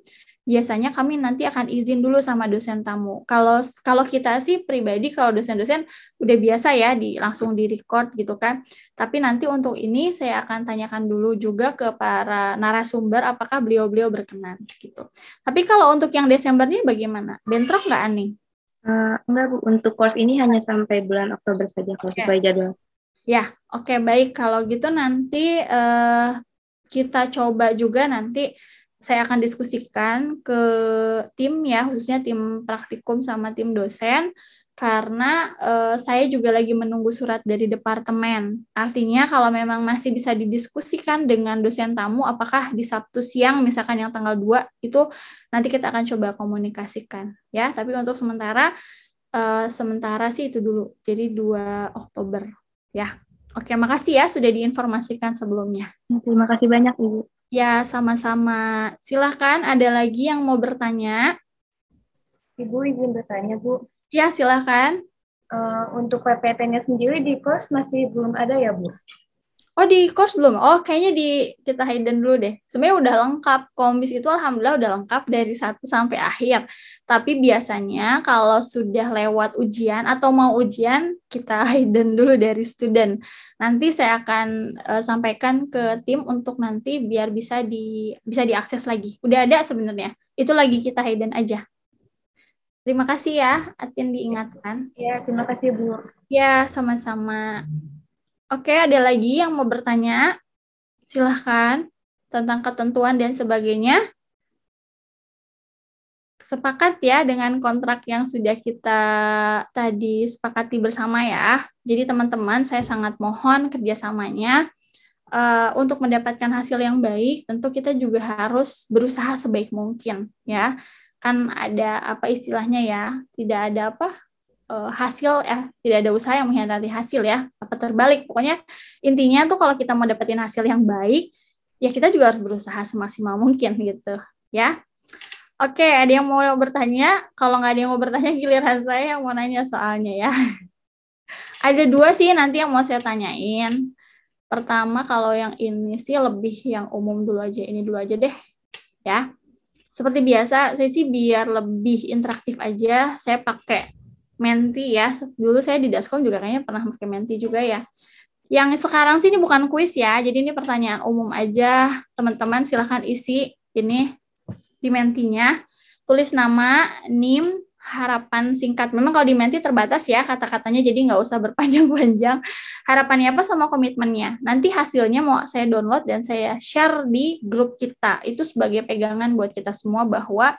biasanya kami nanti akan izin dulu sama dosen tamu. Kalau kalau kita sih pribadi kalau dosen-dosen udah biasa ya di langsung di record gitu kan. Tapi nanti untuk ini saya akan tanyakan dulu juga ke para narasumber apakah beliau-beliau berkenan gitu. Tapi kalau untuk yang Desember ini bagaimana? Bentrok nggak aneh? Uh, enggak Bu, untuk course ini hanya sampai bulan Oktober saja kalau okay. sesuai jadwal. Ya, oke okay, baik kalau gitu nanti uh, kita coba juga nanti saya akan diskusikan ke tim ya khususnya tim praktikum sama tim dosen karena uh, saya juga lagi menunggu surat dari departemen. Artinya kalau memang masih bisa didiskusikan dengan dosen tamu apakah di Sabtu siang misalkan yang tanggal 2 itu nanti kita akan coba komunikasikan ya. Tapi untuk sementara uh, sementara sih itu dulu. Jadi 2 Oktober ya. Oke, makasih ya sudah diinformasikan sebelumnya. Terima kasih banyak Ibu. Ya, sama-sama. Silahkan, ada lagi yang mau bertanya? Ibu izin bertanya, Bu. Ya, silahkan. Uh, untuk PPT-nya sendiri di pos masih belum ada ya, Bu? oh di course belum oh kayaknya di kita hidden dulu deh sebenarnya udah lengkap kombis itu alhamdulillah udah lengkap dari satu sampai akhir tapi biasanya kalau sudah lewat ujian atau mau ujian kita hidden dulu dari student nanti saya akan uh, sampaikan ke tim untuk nanti biar bisa di bisa diakses lagi udah ada sebenarnya itu lagi kita hidden aja Terima kasih ya, Atin diingatkan. Ya, terima kasih Bu. Ya, sama-sama. Oke, ada lagi yang mau bertanya? Silahkan tentang ketentuan dan sebagainya. Sepakat ya dengan kontrak yang sudah kita tadi sepakati bersama ya. Jadi teman-teman, saya sangat mohon kerjasamanya. Uh, untuk mendapatkan hasil yang baik, tentu kita juga harus berusaha sebaik mungkin ya. Kan ada apa istilahnya ya? Tidak ada apa uh, hasil ya tidak ada usaha yang mengkhianati hasil ya apa terbalik pokoknya intinya tuh kalau kita mau dapetin hasil yang baik ya kita juga harus berusaha semaksimal mungkin gitu ya oke ada yang mau bertanya kalau nggak ada yang mau bertanya giliran saya yang mau nanya soalnya ya ada dua sih nanti yang mau saya tanyain pertama kalau yang ini sih lebih yang umum dulu aja ini dulu aja deh ya seperti biasa saya sih biar lebih interaktif aja saya pakai Menti ya. Dulu saya di Daskom juga kayaknya pernah pakai Menti juga ya. Yang sekarang sih ini bukan kuis ya, jadi ini pertanyaan umum aja. Teman-teman silahkan isi ini di Mentinya. Tulis nama, NIM, harapan singkat. Memang kalau di Menti terbatas ya kata-katanya, jadi nggak usah berpanjang-panjang. Harapannya apa sama komitmennya. Nanti hasilnya mau saya download dan saya share di grup kita. Itu sebagai pegangan buat kita semua bahwa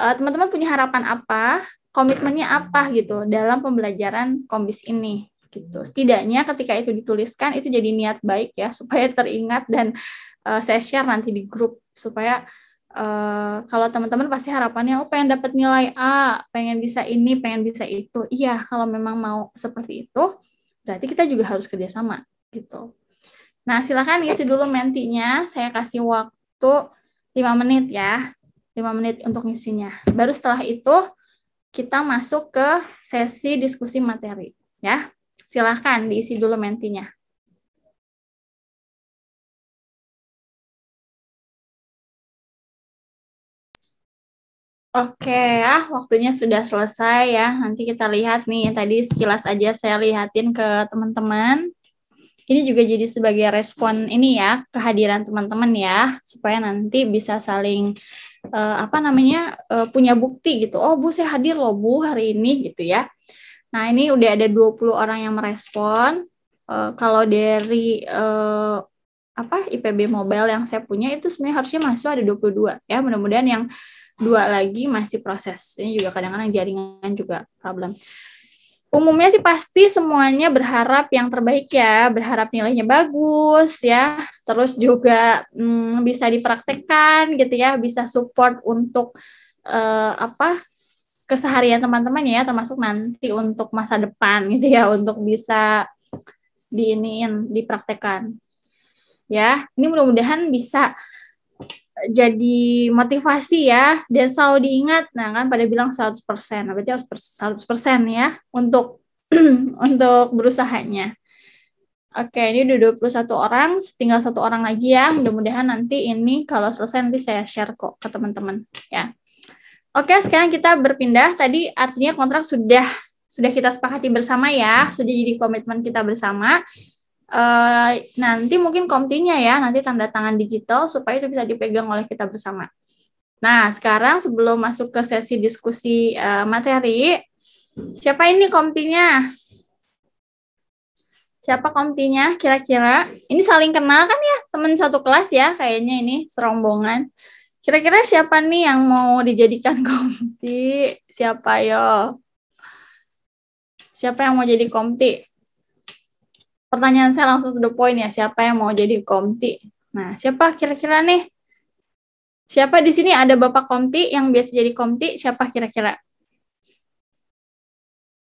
eh, teman-teman teman -teman punya harapan apa, komitmennya apa gitu dalam pembelajaran kombis ini gitu. Setidaknya ketika itu dituliskan itu jadi niat baik ya supaya teringat dan uh, saya share nanti di grup supaya uh, kalau teman-teman pasti harapannya oh pengen dapat nilai A, pengen bisa ini, pengen bisa itu. Iya, kalau memang mau seperti itu berarti kita juga harus kerjasama gitu. Nah, silakan isi dulu mentinya. Saya kasih waktu 5 menit ya. 5 menit untuk isinya. Baru setelah itu kita masuk ke sesi diskusi materi. Ya, silahkan diisi dulu mentinya. Oke ya, waktunya sudah selesai ya. Nanti kita lihat nih, tadi sekilas aja saya lihatin ke teman-teman. Ini juga jadi sebagai respon ini ya kehadiran teman-teman ya supaya nanti bisa saling uh, apa namanya uh, punya bukti gitu. Oh Bu saya hadir loh Bu hari ini gitu ya. Nah ini udah ada 20 orang yang merespon. Uh, kalau dari uh, apa IPB Mobile yang saya punya itu sebenarnya harusnya masuk ada 22 ya mudah-mudahan yang dua lagi masih proses ini juga kadang-kadang jaringan juga problem umumnya sih pasti semuanya berharap yang terbaik ya, berharap nilainya bagus ya, terus juga hmm, bisa dipraktekkan gitu ya, bisa support untuk uh, apa keseharian teman-teman ya, termasuk nanti untuk masa depan gitu ya, untuk bisa diinin dipraktekkan. Ya, ini mudah-mudahan bisa jadi motivasi ya dan selalu diingat. Nah, kan pada bilang 100%, nah, berarti harus 100% ya untuk untuk berusahanya. Oke, ini udah 21 orang, tinggal satu orang lagi ya. Mudah-mudahan nanti ini kalau selesai nanti saya share kok ke teman-teman ya. Oke, sekarang kita berpindah. Tadi artinya kontrak sudah sudah kita sepakati bersama ya, sudah jadi komitmen kita bersama. Eh, nanti mungkin komtinya ya, nanti tanda tangan digital supaya itu bisa dipegang oleh kita bersama. Nah, sekarang sebelum masuk ke sesi diskusi uh, materi, siapa ini komtinya? Siapa komtinya kira-kira? Ini saling kenal kan ya, teman satu kelas ya kayaknya ini serombongan. Kira-kira siapa nih yang mau dijadikan komti? Siapa yo? Siapa yang mau jadi komti? pertanyaan saya langsung to the point ya, siapa yang mau jadi komti? Nah, siapa kira-kira nih? Siapa di sini ada Bapak Komti yang biasa jadi komti? Siapa kira-kira?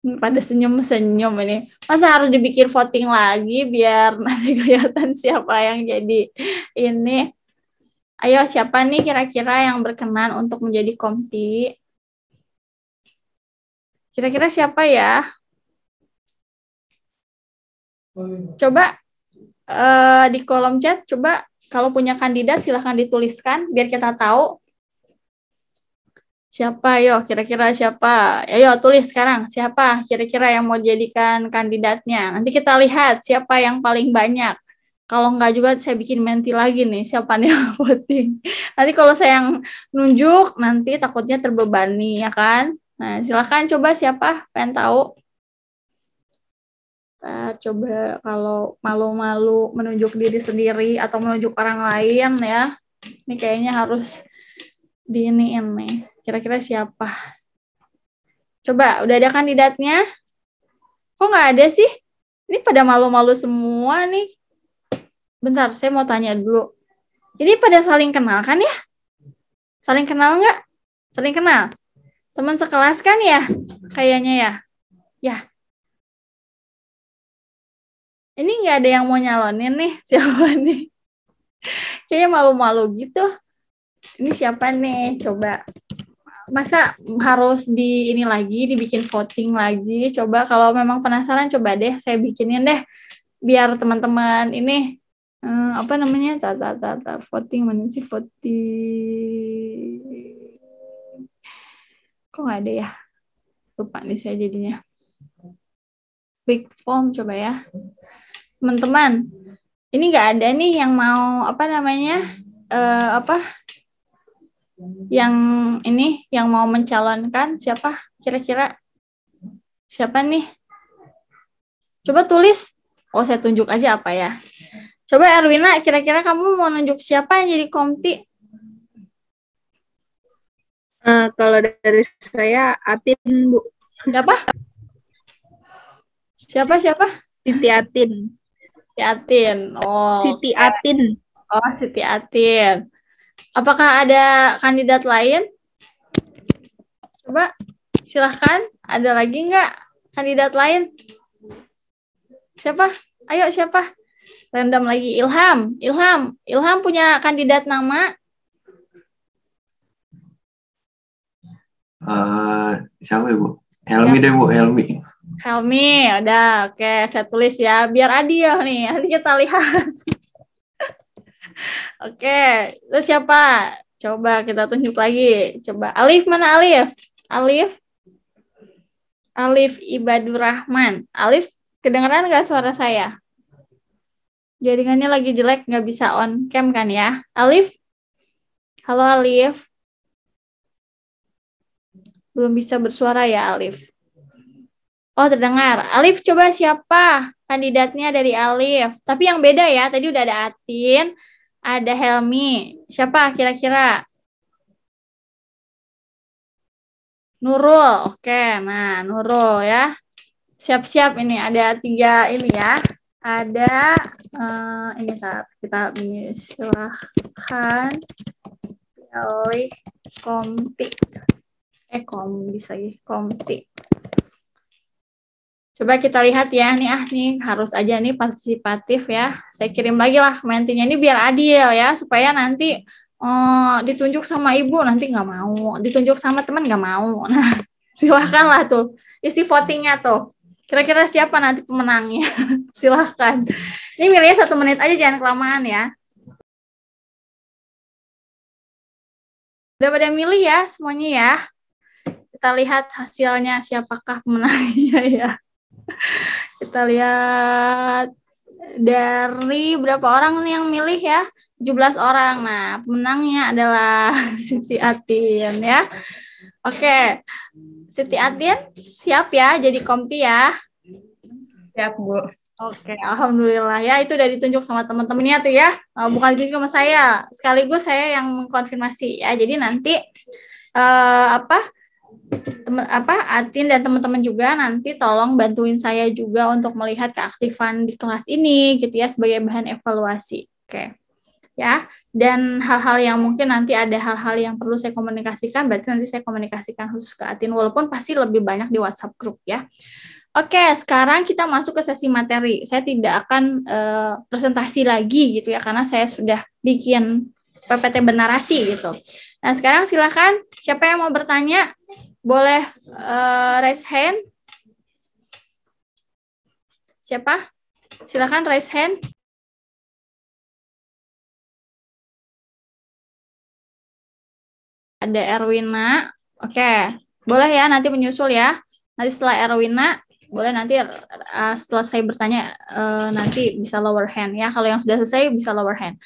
Hmm, pada senyum-senyum ini. Masa harus dibikin voting lagi biar nanti kelihatan siapa yang jadi ini? Ayo, siapa nih kira-kira yang berkenan untuk menjadi komti? Kira-kira siapa ya? Coba uh, di kolom chat, coba kalau punya kandidat silahkan dituliskan biar kita tahu siapa yo kira-kira siapa ayo tulis sekarang siapa kira-kira yang mau jadikan kandidatnya nanti kita lihat siapa yang paling banyak kalau enggak juga saya bikin menti lagi nih siapa nih yang voting nanti kalau saya yang nunjuk nanti takutnya terbebani ya kan nah silahkan coba siapa pengen tahu kita eh, coba kalau malu-malu menunjuk diri sendiri atau menunjuk orang lain ya ini kayaknya harus diiniin nih kira-kira siapa coba udah ada kandidatnya kok nggak ada sih ini pada malu-malu semua nih bentar saya mau tanya dulu jadi pada saling kenal kan ya saling kenal nggak saling kenal teman sekelas kan ya kayaknya ya ya ini nggak ada yang mau nyalonin nih siapa nih kayaknya malu-malu gitu ini siapa nih coba masa harus di ini lagi dibikin voting lagi coba kalau memang penasaran coba deh saya bikinin deh biar teman-teman ini hmm, apa namanya tar tar voting mana sih voting kok nggak ada ya lupa nih saya jadinya Big form coba ya teman-teman ini nggak ada nih yang mau apa namanya uh, apa yang ini yang mau mencalonkan siapa kira-kira siapa nih coba tulis oh saya tunjuk aja apa ya coba Erwina kira-kira kamu mau nunjuk siapa yang jadi komti uh, kalau dari saya Atin bu siapa siapa siapa Siti Atin Siti Atin. Oh. Siti Atin. Oh, Siti Atin. Apakah ada kandidat lain? Coba silahkan. Ada lagi nggak kandidat lain? Siapa? Ayo siapa? Random lagi Ilham. Ilham, Ilham punya kandidat nama? Uh, siapa ibu? Ya, Helmi ya. deh bu, Helmi. Helmi, udah oke, saya tulis ya, biar adil nih, nanti kita lihat. oke, itu siapa? Coba kita tunjuk lagi, coba Alif mana Alif? Alif? Alif Ibadur Rahman. Alif, kedengeran nggak suara saya? Jaringannya lagi jelek, nggak bisa on cam kan ya? Alif? Halo Alif? Belum bisa bersuara ya Alif? Oh, terdengar. Alif, coba siapa kandidatnya dari Alif? Tapi yang beda ya, tadi udah ada Atin, ada Helmi. Siapa kira-kira? Nurul, oke. Nah, Nurul ya. Siap-siap ini, ada tiga ini ya. Ada, uh, ini saat kita silahkan pilih kompik. Eh, kom, bisa lagi, kompik. Coba kita lihat ya, nih ah nih harus aja nih partisipatif ya. Saya kirim lagi lah mentinya ini biar adil ya, supaya nanti oh, ditunjuk sama ibu nanti nggak mau, ditunjuk sama teman nggak mau. Nah, silahkan lah tuh isi votingnya tuh. Kira-kira siapa nanti pemenangnya? silahkan. Ini milih satu menit aja, jangan kelamaan ya. Udah pada milih ya semuanya ya. Kita lihat hasilnya siapakah pemenangnya ya. Kita lihat dari berapa orang nih yang milih ya? 17 orang. Nah, pemenangnya adalah Siti Atin ya. Oke. Siti Atin siap ya jadi kompi ya? Siap, Bu. Oke, alhamdulillah ya itu udah ditunjuk sama teman-temannya tuh ya. Oh, bukan juga sama saya, sekaligus saya yang mengkonfirmasi ya. Jadi nanti uh, apa? teman apa Atin dan teman-teman juga nanti tolong bantuin saya juga untuk melihat keaktifan di kelas ini gitu ya sebagai bahan evaluasi. Oke. Okay. Ya, dan hal-hal yang mungkin nanti ada hal-hal yang perlu saya komunikasikan berarti nanti saya komunikasikan khusus ke Atin walaupun pasti lebih banyak di WhatsApp grup ya. Oke, okay, sekarang kita masuk ke sesi materi. Saya tidak akan uh, presentasi lagi gitu ya karena saya sudah bikin PPT benarasi gitu. Nah, sekarang silakan siapa yang mau bertanya? Boleh uh, raise hand? Siapa? Silakan raise hand. Ada Erwina. Oke. Boleh ya nanti menyusul ya. Nanti setelah Erwina boleh nanti uh, setelah saya bertanya uh, nanti bisa lower hand ya kalau yang sudah selesai bisa lower hand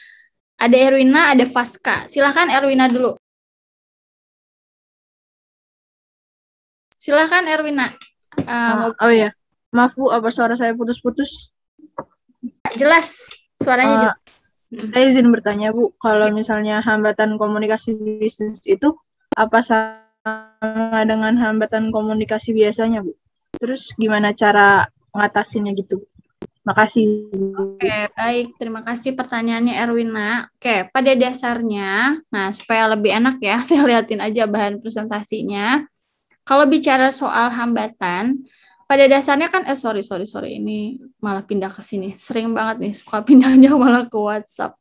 ada Erwina ada Faska. Silakan Erwina dulu Silahkan Erwina. Uh, oh iya, maaf Bu, apa suara saya putus-putus? Jelas, suaranya uh, jelas. Saya izin bertanya Bu, kalau misalnya hambatan komunikasi bisnis itu apa sama dengan hambatan komunikasi biasanya Bu? Terus gimana cara mengatasinya gitu? Makasih. Oke, baik. Terima kasih pertanyaannya Erwina. Oke, pada dasarnya, nah supaya lebih enak ya, saya liatin aja bahan presentasinya. Kalau bicara soal hambatan, pada dasarnya kan eh sorry sorry sorry ini malah pindah ke sini. Sering banget nih suka pindahnya malah ke WhatsApp.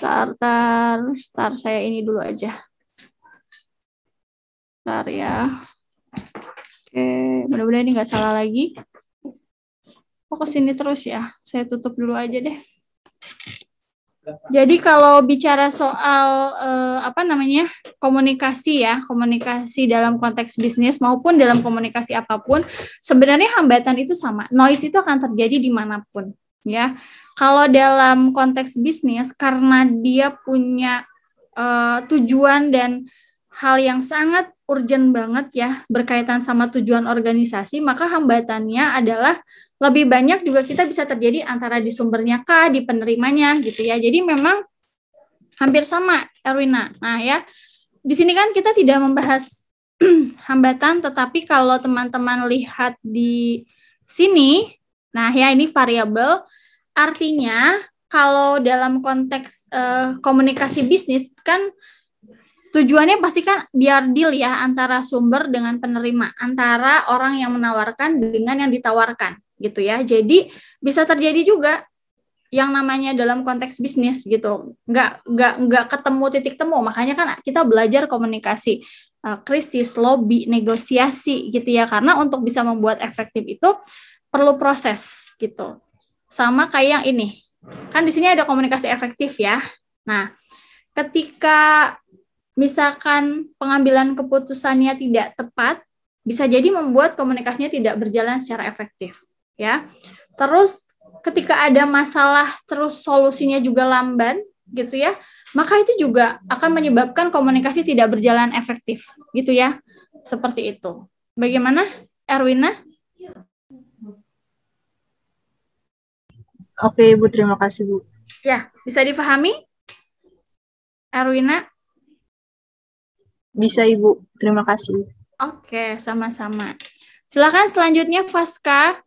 Tar tar tar saya ini dulu aja. Tar ya. Oke, mudah-mudahan ini nggak salah lagi. ke sini terus ya. Saya tutup dulu aja deh. Jadi kalau bicara soal eh, apa namanya komunikasi ya komunikasi dalam konteks bisnis maupun dalam komunikasi apapun sebenarnya hambatan itu sama noise itu akan terjadi dimanapun ya kalau dalam konteks bisnis karena dia punya eh, tujuan dan hal yang sangat urgent banget ya berkaitan sama tujuan organisasi, maka hambatannya adalah lebih banyak juga kita bisa terjadi antara di sumbernya K, di penerimanya gitu ya. Jadi memang hampir sama Erwina. Nah ya, di sini kan kita tidak membahas hambatan, tetapi kalau teman-teman lihat di sini, nah ya ini variabel, artinya kalau dalam konteks uh, komunikasi bisnis kan Tujuannya pasti kan biar deal ya antara sumber dengan penerima, antara orang yang menawarkan dengan yang ditawarkan gitu ya. Jadi bisa terjadi juga yang namanya dalam konteks bisnis gitu nggak nggak nggak ketemu titik temu makanya kan kita belajar komunikasi eh, krisis lobby negosiasi gitu ya karena untuk bisa membuat efektif itu perlu proses gitu sama kayak yang ini kan di sini ada komunikasi efektif ya nah ketika misalkan pengambilan keputusannya tidak tepat, bisa jadi membuat komunikasinya tidak berjalan secara efektif, ya. Terus ketika ada masalah terus solusinya juga lamban gitu ya, maka itu juga akan menyebabkan komunikasi tidak berjalan efektif, gitu ya. Seperti itu. Bagaimana Erwina? Oke, Bu, terima kasih, Bu. Ya, bisa dipahami? Erwina? Bisa Ibu, terima kasih. Oke, sama-sama. Silakan selanjutnya Faska.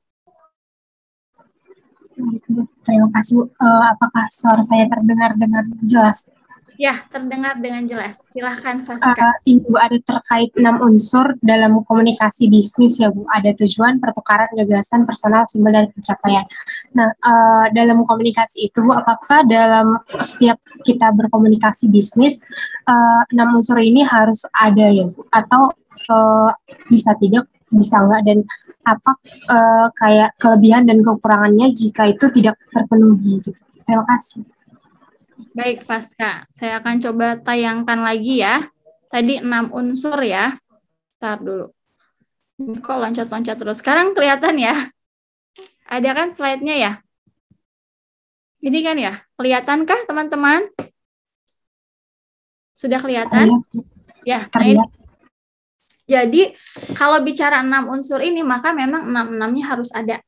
Terima kasih Bu. Uh, apakah suara saya terdengar dengan jelas? Ya, terdengar dengan jelas. Silahkan, Fasika. Uh, ini Bu ada terkait enam unsur dalam komunikasi bisnis ya Bu. Ada tujuan, pertukaran, gagasan, personal, simbol, dan pencapaian. Nah, uh, dalam komunikasi itu Bu, apakah dalam setiap kita berkomunikasi bisnis, uh, enam unsur ini harus ada ya Bu? Atau uh, bisa tidak, bisa enggak? Dan apa uh, kayak kelebihan dan kekurangannya jika itu tidak terpenuhi gitu? Terima kasih. Baik, Pasca. Saya akan coba tayangkan lagi ya. Tadi enam unsur ya. Ntar dulu. Kok loncat-loncat terus? Sekarang kelihatan ya? Ada kan slide-nya ya? Ini kan ya? Kelihatankah teman-teman? Sudah kelihatan? Iya. Ya, terlihat. Jadi, kalau bicara enam unsur ini, maka memang enam enamnya harus ada.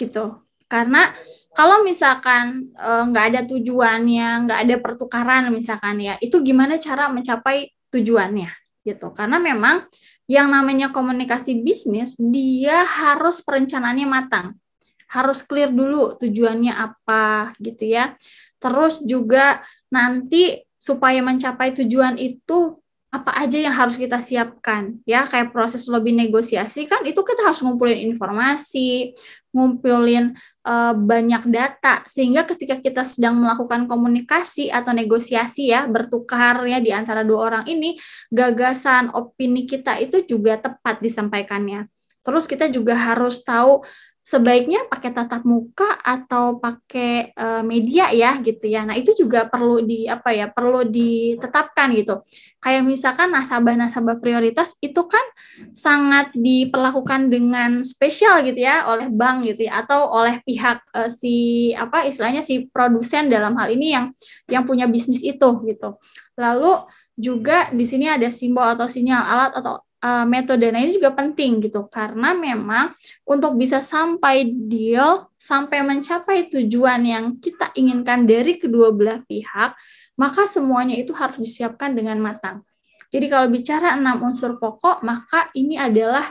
Gitu. Karena kalau misalkan eh, nggak e, ada tujuannya, nggak ada pertukaran misalkan ya, itu gimana cara mencapai tujuannya gitu. Karena memang yang namanya komunikasi bisnis dia harus perencanaannya matang. Harus clear dulu tujuannya apa gitu ya. Terus juga nanti supaya mencapai tujuan itu apa aja yang harus kita siapkan ya kayak proses lobby negosiasi kan itu kita harus ngumpulin informasi ngumpulin e, banyak data sehingga ketika kita sedang melakukan komunikasi atau negosiasi ya bertukar ya di antara dua orang ini gagasan opini kita itu juga tepat disampaikannya terus kita juga harus tahu sebaiknya pakai tatap muka atau pakai uh, media ya gitu ya. Nah, itu juga perlu di apa ya, perlu ditetapkan gitu. Kayak misalkan nasabah-nasabah prioritas itu kan sangat diperlakukan dengan spesial gitu ya oleh bank gitu ya atau oleh pihak uh, si apa istilahnya si produsen dalam hal ini yang yang punya bisnis itu gitu. Lalu juga di sini ada simbol atau sinyal alat atau uh, metode nah ini juga penting gitu karena memang untuk bisa sampai deal sampai mencapai tujuan yang kita inginkan dari kedua belah pihak maka semuanya itu harus disiapkan dengan matang. Jadi kalau bicara enam unsur pokok maka ini adalah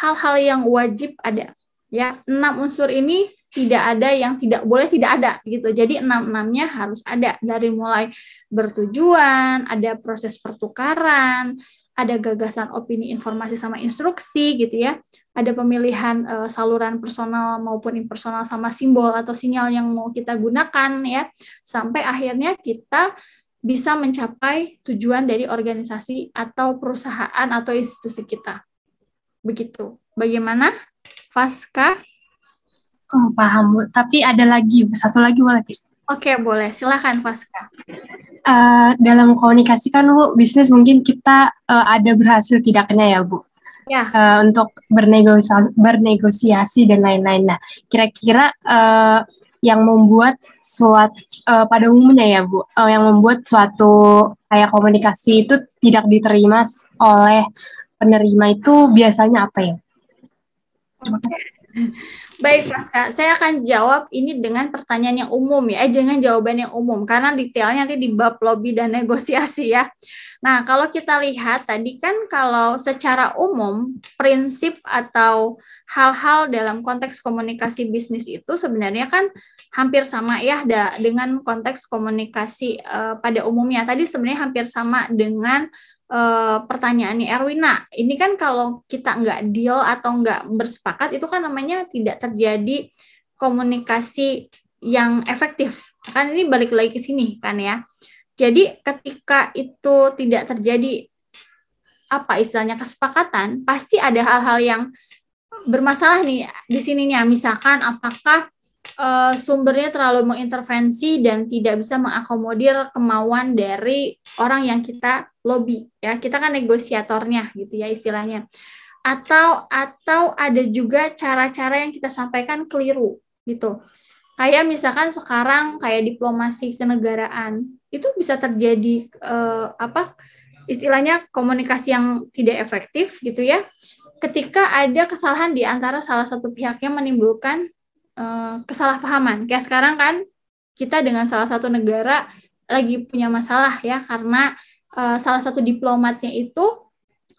hal-hal yang wajib ada. Ya, enam unsur ini tidak ada yang tidak boleh tidak ada gitu. Jadi enam-enamnya harus ada dari mulai bertujuan, ada proses pertukaran, ada gagasan opini informasi sama instruksi gitu ya ada pemilihan uh, saluran personal maupun impersonal sama simbol atau sinyal yang mau kita gunakan ya sampai akhirnya kita bisa mencapai tujuan dari organisasi atau perusahaan atau institusi kita begitu bagaimana Vaska Oh paham tapi ada lagi satu lagi boleh Oke boleh silakan Vaska Eh, dalam komunikasi kan Bu, bisnis mungkin kita uh, ada berhasil tidaknya ya Bu. Ya. Uh, untuk bernegosiasi, bernegosiasi dan lain-lain. Nah, kira-kira uh, yang membuat suatu uh, pada umumnya ya Bu, uh, yang membuat suatu kayak komunikasi itu tidak diterima oleh penerima itu biasanya apa ya? Terima kasih. Baik, Praska. Saya akan jawab ini dengan pertanyaan yang umum ya, eh, dengan jawaban yang umum karena detailnya nanti di bab lobby dan negosiasi ya. Nah, kalau kita lihat tadi kan kalau secara umum prinsip atau hal-hal dalam konteks komunikasi bisnis itu sebenarnya kan hampir sama ya da, dengan konteks komunikasi uh, pada umumnya. Tadi sebenarnya hampir sama dengan uh, pertanyaan nih Erwina, ini kan kalau kita nggak deal atau nggak bersepakat itu kan namanya tidak terjadi komunikasi yang efektif. Kan ini balik lagi ke sini kan ya. Jadi ketika itu tidak terjadi apa istilahnya kesepakatan, pasti ada hal-hal yang bermasalah nih di sininya. Misalkan apakah uh, sumbernya terlalu mengintervensi dan tidak bisa mengakomodir kemauan dari orang yang kita lobby ya kita kan negosiatornya gitu ya istilahnya atau atau ada juga cara-cara yang kita sampaikan keliru gitu kayak misalkan sekarang kayak diplomasi kenegaraan itu bisa terjadi uh, apa istilahnya komunikasi yang tidak efektif gitu ya ketika ada kesalahan di antara salah satu pihaknya menimbulkan Eh, kesalahpahaman. Kayak sekarang kan kita dengan salah satu negara lagi punya masalah ya karena uh, salah satu diplomatnya itu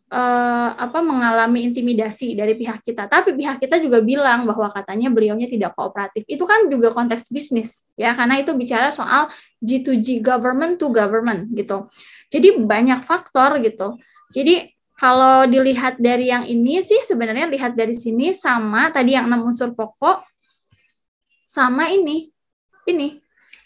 uh, apa mengalami intimidasi dari pihak kita. Tapi pihak kita juga bilang bahwa katanya beliaunya tidak kooperatif. Itu kan juga konteks bisnis ya karena itu bicara soal G2G government to government gitu. Jadi banyak faktor gitu. Jadi kalau dilihat dari yang ini sih sebenarnya lihat dari sini sama tadi yang enam unsur pokok sama ini ini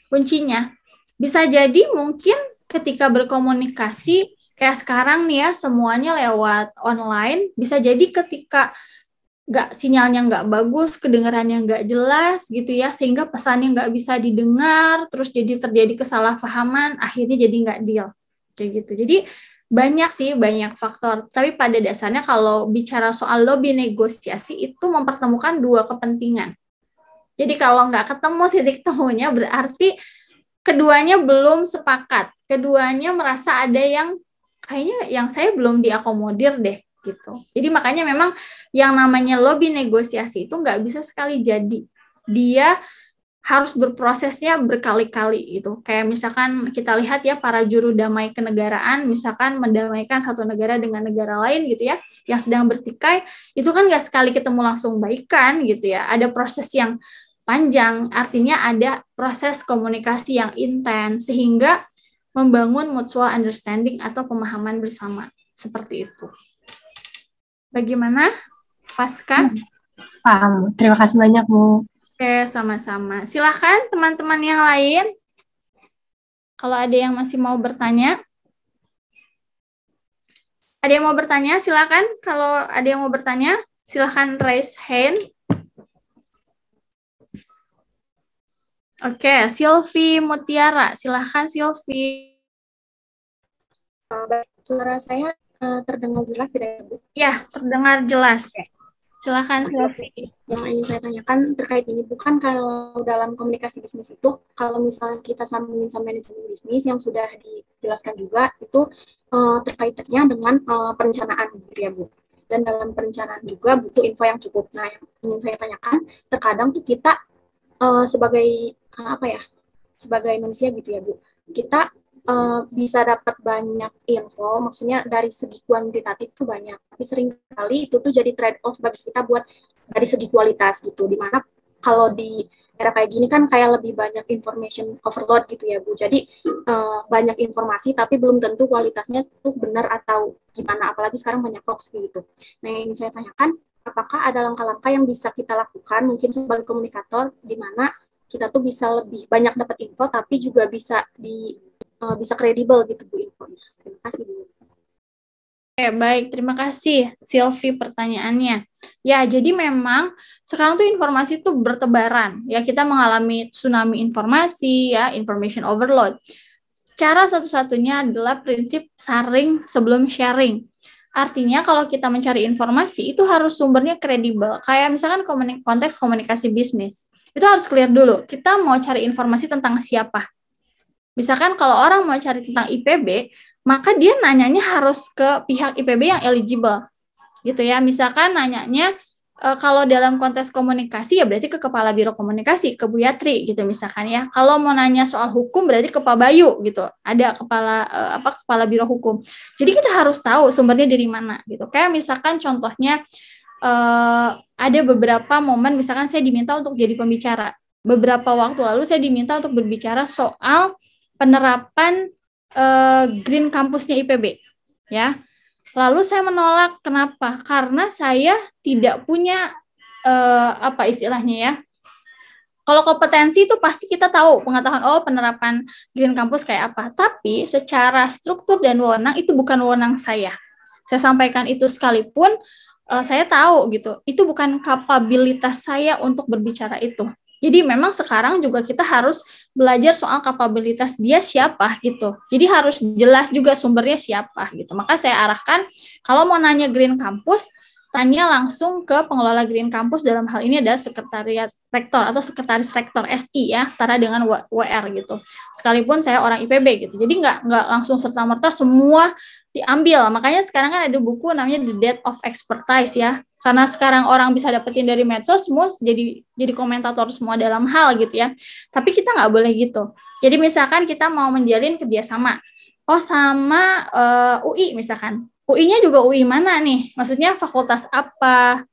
kuncinya bisa jadi mungkin ketika berkomunikasi kayak sekarang nih ya semuanya lewat online bisa jadi ketika nggak sinyalnya nggak bagus kedengarannya nggak jelas gitu ya sehingga pesannya nggak bisa didengar terus jadi terjadi kesalahpahaman akhirnya jadi nggak deal kayak gitu jadi banyak sih banyak faktor tapi pada dasarnya kalau bicara soal lobby negosiasi itu mempertemukan dua kepentingan jadi kalau nggak ketemu titik temunya berarti keduanya belum sepakat. Keduanya merasa ada yang kayaknya yang saya belum diakomodir deh gitu. Jadi makanya memang yang namanya lobby negosiasi itu nggak bisa sekali jadi. Dia harus berprosesnya berkali-kali gitu. Kayak misalkan kita lihat ya para juru damai kenegaraan, misalkan mendamaikan satu negara dengan negara lain gitu ya, yang sedang bertikai, itu kan nggak sekali ketemu langsung baikan gitu ya. Ada proses yang panjang, artinya ada proses komunikasi yang intens sehingga membangun mutual understanding atau pemahaman bersama seperti itu. Bagaimana, Pasca? Hmm. paham. Terima kasih banyak, Bu. Oke, sama-sama. Silakan teman-teman yang lain. Kalau ada yang masih mau bertanya. Ada yang mau bertanya? Silakan. Kalau ada yang mau bertanya, silakan raise hand. Oke, okay, Silvi Mutiara, silahkan Silvi. Eh, suara saya uh, terdengar jelas tidak, ya, Bu? Ya, terdengar jelas. Okay. Silahkan Silvi. Yang ingin saya tanyakan terkait ini, bukan kalau dalam komunikasi bisnis itu, kalau misalnya kita sambungin sama manajemen bisnis yang sudah dijelaskan juga, itu uh, eh, terkaitnya dengan uh, perencanaan gitu ya Bu. Dan dalam perencanaan juga butuh info yang cukup. Nah, yang ingin saya tanyakan, terkadang tuh kita uh, sebagai apa ya sebagai manusia gitu ya Bu kita uh, bisa dapat banyak info maksudnya dari segi kuantitatif tuh banyak tapi sering kali itu tuh jadi trade off bagi kita buat dari segi kualitas gitu dimana kalau di era kayak gini kan kayak lebih banyak information overload gitu ya Bu jadi uh, banyak informasi tapi belum tentu kualitasnya tuh benar atau gimana apalagi sekarang banyak hoax gitu nah yang saya tanyakan apakah ada langkah-langkah yang bisa kita lakukan mungkin sebagai komunikator di mana kita tuh bisa lebih banyak dapat info tapi juga bisa di uh, bisa kredibel gitu Bu infonya. Terima kasih Bu. Oke, baik. Terima kasih Silvi pertanyaannya. Ya, jadi memang sekarang tuh informasi tuh bertebaran. Ya, kita mengalami tsunami informasi ya, information overload. Cara satu-satunya adalah prinsip saring sebelum sharing. Artinya kalau kita mencari informasi itu harus sumbernya kredibel. Kayak misalkan komunik konteks komunikasi bisnis. Itu harus clear dulu. Kita mau cari informasi tentang siapa. Misalkan kalau orang mau cari tentang IPB, maka dia nanyanya harus ke pihak IPB yang eligible. Gitu ya. Misalkan nanyanya uh, kalau dalam konteks komunikasi ya berarti ke kepala biro komunikasi ke Bu Yatri gitu misalkan ya kalau mau nanya soal hukum berarti ke Pak Bayu gitu ada kepala uh, apa kepala biro hukum jadi kita harus tahu sumbernya dari mana gitu kayak misalkan contohnya uh, ada beberapa momen misalkan saya diminta untuk jadi pembicara beberapa waktu lalu saya diminta untuk berbicara soal penerapan uh, green kampusnya IPB ya Lalu saya menolak. Kenapa? Karena saya tidak punya uh, apa istilahnya ya. Kalau kompetensi itu pasti kita tahu pengetahuan oh penerapan Green Campus kayak apa. Tapi secara struktur dan wewenang itu bukan wewenang saya. Saya sampaikan itu sekalipun uh, saya tahu gitu. Itu bukan kapabilitas saya untuk berbicara itu. Jadi memang sekarang juga kita harus belajar soal kapabilitas dia siapa gitu. Jadi harus jelas juga sumbernya siapa gitu. Maka saya arahkan kalau mau nanya Green Campus, tanya langsung ke pengelola Green Campus dalam hal ini adalah sekretariat rektor atau sekretaris rektor SI ya, setara dengan WR gitu. Sekalipun saya orang IPB gitu. Jadi nggak nggak langsung serta merta semua diambil. Makanya sekarang kan ada buku namanya The Death of Expertise ya karena sekarang orang bisa dapetin dari medsos semua jadi jadi komentator semua dalam hal gitu ya tapi kita nggak boleh gitu jadi misalkan kita mau menjalin kerjasama oh sama uh, eh, UI misalkan UI-nya juga UI mana nih maksudnya fakultas apa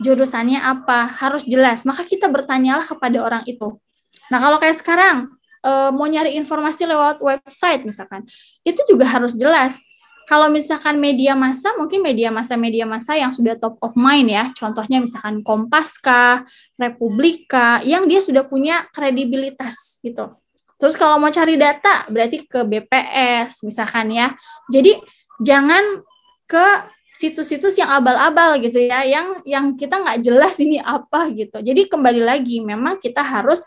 jurusannya apa harus jelas maka kita bertanyalah kepada orang itu nah kalau kayak sekarang uh, mau nyari informasi lewat website misalkan itu juga harus jelas kalau misalkan media massa mungkin media massa media massa yang sudah top of mind ya contohnya misalkan Kompas Republika hmm. yang dia sudah punya kredibilitas gitu terus kalau mau cari data berarti ke BPS misalkan ya jadi jangan ke situs-situs yang abal-abal gitu ya yang yang kita nggak jelas ini apa gitu jadi kembali lagi memang kita harus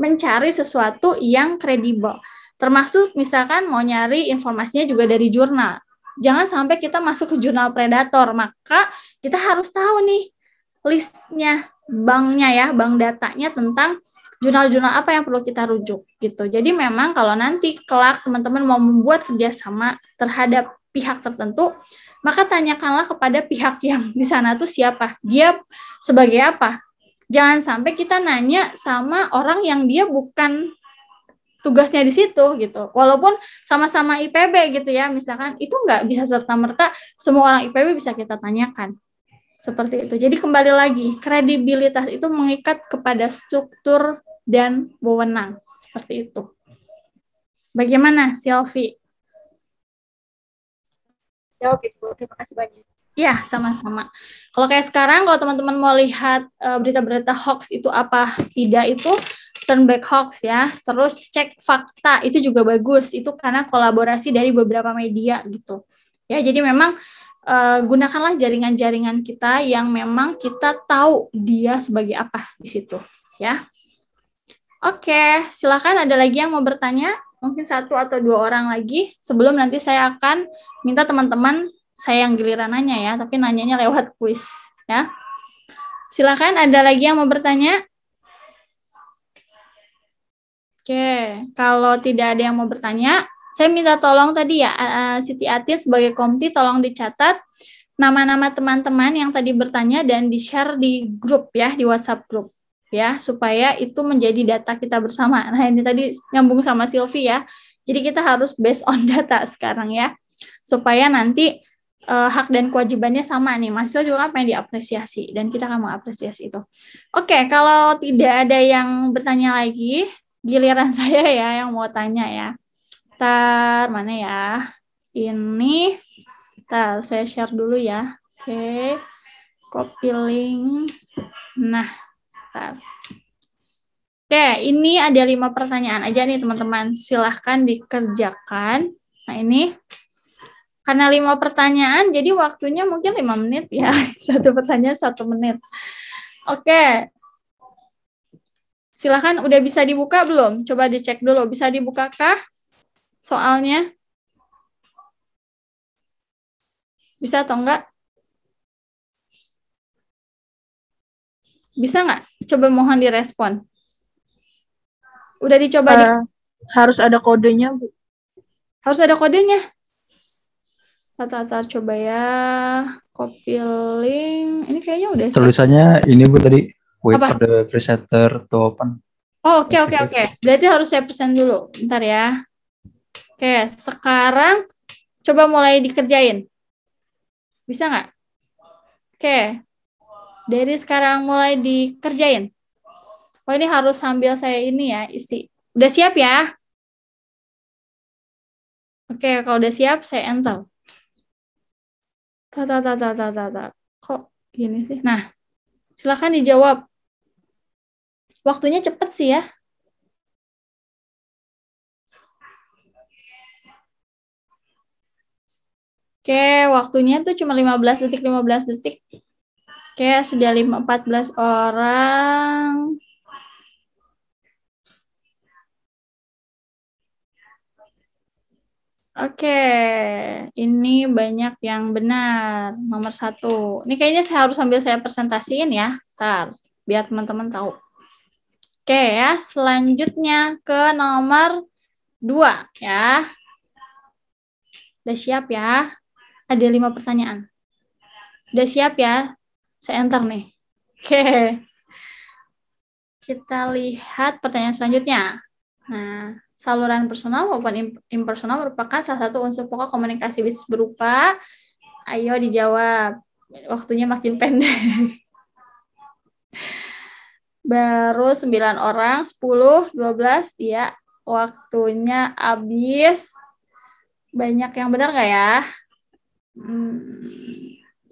mencari sesuatu yang kredibel termasuk misalkan mau nyari informasinya juga dari jurnal jangan sampai kita masuk ke jurnal predator. Maka kita harus tahu nih listnya, banknya ya, bank datanya tentang jurnal-jurnal apa yang perlu kita rujuk gitu. Jadi memang kalau nanti kelak teman-teman mau membuat kerjasama terhadap pihak tertentu, maka tanyakanlah kepada pihak yang di sana tuh siapa, dia sebagai apa. Jangan sampai kita nanya sama orang yang dia bukan tugasnya di situ gitu. Walaupun sama-sama IPB gitu ya, misalkan itu nggak bisa serta-merta semua orang IPB bisa kita tanyakan. Seperti itu. Jadi kembali lagi, kredibilitas itu mengikat kepada struktur dan wewenang. Seperti itu. Bagaimana, Selfie? Jawab, Ibu. Terima kasih banyak. Ya, sama-sama. Kalau kayak sekarang, kalau teman-teman mau lihat berita eh, berita-berita hoax itu apa tidak itu, turn back hoax ya. Terus cek fakta, itu juga bagus. Itu karena kolaborasi dari beberapa media gitu. Ya, jadi memang uh, gunakanlah jaringan-jaringan kita yang memang kita tahu dia sebagai apa di situ. Ya. Oke, silakan ada lagi yang mau bertanya? Mungkin satu atau dua orang lagi sebelum nanti saya akan minta teman-teman saya yang giliran nanya ya, tapi nanyanya lewat kuis ya. Silakan ada lagi yang mau bertanya? Oke, kalau tidak ada yang mau bertanya, saya minta tolong tadi ya Siti Atin sebagai komti tolong dicatat nama-nama teman-teman yang tadi bertanya dan di-share di grup ya, di WhatsApp grup ya, supaya itu menjadi data kita bersama. Nah, ini tadi nyambung sama Silvi ya. Jadi kita harus based on data sekarang ya. Supaya nanti uh, hak dan kewajibannya sama nih. Mahasiswa juga kan pengen diapresiasi dan kita akan mengapresiasi itu. Oke, okay, kalau tidak ada yang bertanya lagi, giliran saya ya yang mau tanya ya. Tar mana ya? Ini, tar saya share dulu ya. Oke, okay. copy link. Nah, tar. Oke, ini ada lima pertanyaan aja nih teman-teman. Silahkan dikerjakan. Nah ini karena lima pertanyaan jadi waktunya mungkin lima menit ya satu pertanyaan satu menit oke silahkan udah bisa dibuka belum coba dicek dulu bisa dibukakah soalnya bisa atau enggak bisa nggak coba mohon direspon udah dicoba uh, di... Eh, harus ada kodenya bu harus ada kodenya Tata-tata coba ya. Copy link. Ini kayaknya udah. Tulisannya set. ini Bu tadi. Wait Apa? for the presenter to open. Oh, oke, oke, oke. Berarti harus saya present dulu. ntar ya. Oke, sekarang coba mulai dikerjain. Bisa nggak? Oke. Dari sekarang mulai dikerjain. Oh, ini harus sambil saya ini ya, isi. Udah siap ya? Oke, kalau udah siap, saya enter. Tak tak tak tak tak tak. kok gini sih nah silakan dijawab waktunya cepet sih ya Oke, waktunya tuh cuma 15 detik, 15 detik. Oke, sudah 5, 14 orang. Oke, ini banyak yang benar. Nomor satu. Ini kayaknya saya harus sambil saya presentasiin ya. Ntar, biar teman-teman tahu. Oke ya, selanjutnya ke nomor dua ya. Udah siap ya? Ada lima pertanyaan. Udah siap ya? Saya enter nih. Oke. Kita lihat pertanyaan selanjutnya. Nah, saluran personal maupun impersonal merupakan salah satu unsur pokok komunikasi bisnis berupa ayo dijawab waktunya makin pendek baru 9 orang 10 12 ya waktunya habis banyak yang benar nggak ya hmm.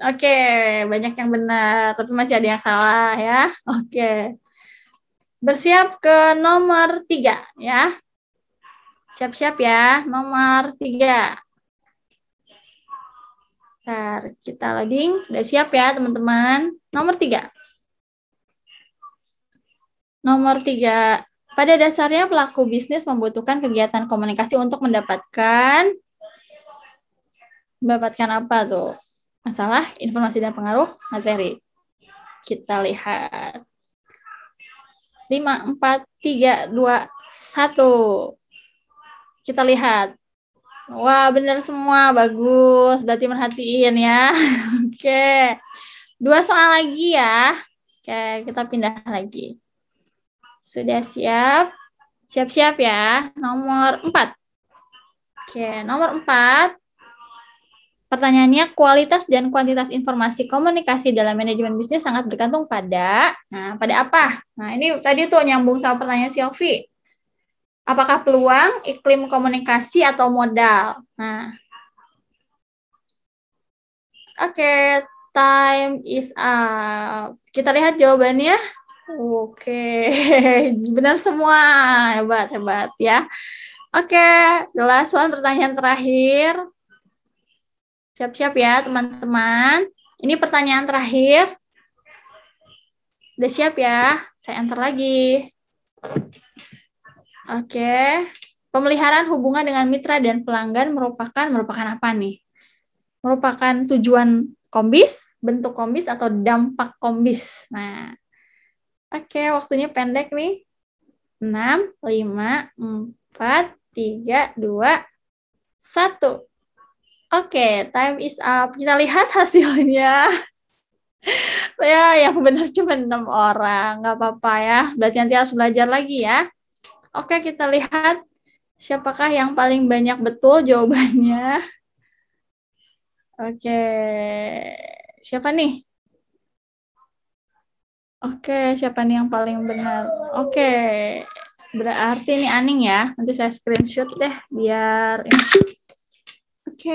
Oke, okay, banyak yang benar, tapi masih ada yang salah ya. Oke. Okay. Bersiap ke nomor tiga ya. Siap-siap ya, nomor tiga. Bentar, kita loading. Udah siap ya, teman-teman. Nomor tiga. Nomor tiga. Pada dasarnya pelaku bisnis membutuhkan kegiatan komunikasi untuk mendapatkan mendapatkan apa tuh? Masalah, informasi dan pengaruh materi. Kita lihat. 5 4 3 2 1. Kita lihat. Wah, benar semua. Bagus. Berarti merhatiin ya. Oke. Dua soal lagi ya. Oke, kita pindah lagi. Sudah siap? Siap-siap ya. Nomor empat. Oke, nomor empat. Pertanyaannya, kualitas dan kuantitas informasi komunikasi dalam manajemen bisnis sangat bergantung pada, nah, pada apa? Nah, ini tadi tuh nyambung sama pertanyaan Si Apakah peluang, iklim komunikasi, atau modal? Nah, oke, okay, time is up. Kita lihat jawabannya. Oke, okay. benar semua. Hebat, hebat ya. Oke, okay, the last pertanyaan terakhir. Siap-siap ya, teman-teman. Ini pertanyaan terakhir. Udah siap ya? Saya enter lagi. Oke. Okay. Pemeliharaan hubungan dengan mitra dan pelanggan merupakan merupakan apa nih? Merupakan tujuan kombis, bentuk kombis atau dampak kombis. Nah. Oke, okay, waktunya pendek nih. 6 5 4 3 2 1. Oke, okay, time is up. Kita lihat hasilnya. ya, yang benar cuma enam orang. Nggak apa-apa ya. Berarti nanti harus belajar lagi ya. Oke, kita lihat siapakah yang paling banyak betul jawabannya. Oke, siapa nih? Oke, siapa nih yang paling benar? Oke, berarti ini Aning ya. Nanti saya screenshot deh biar Oke.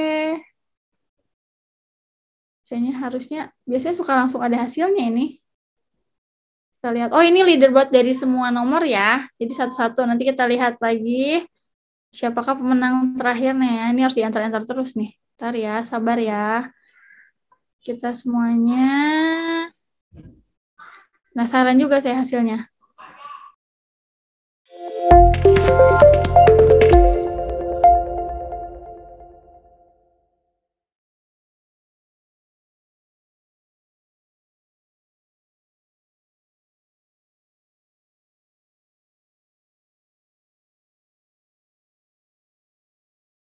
Kayaknya harusnya biasanya suka langsung ada hasilnya ini. Kita lihat. Oh, ini leaderboard dari semua nomor ya. Jadi satu-satu. Nanti kita lihat lagi siapakah pemenang terakhirnya ya. Ini harus diantar-antar terus nih. Ntar ya, sabar ya. Kita semuanya. Penasaran juga saya hasilnya. Thank you.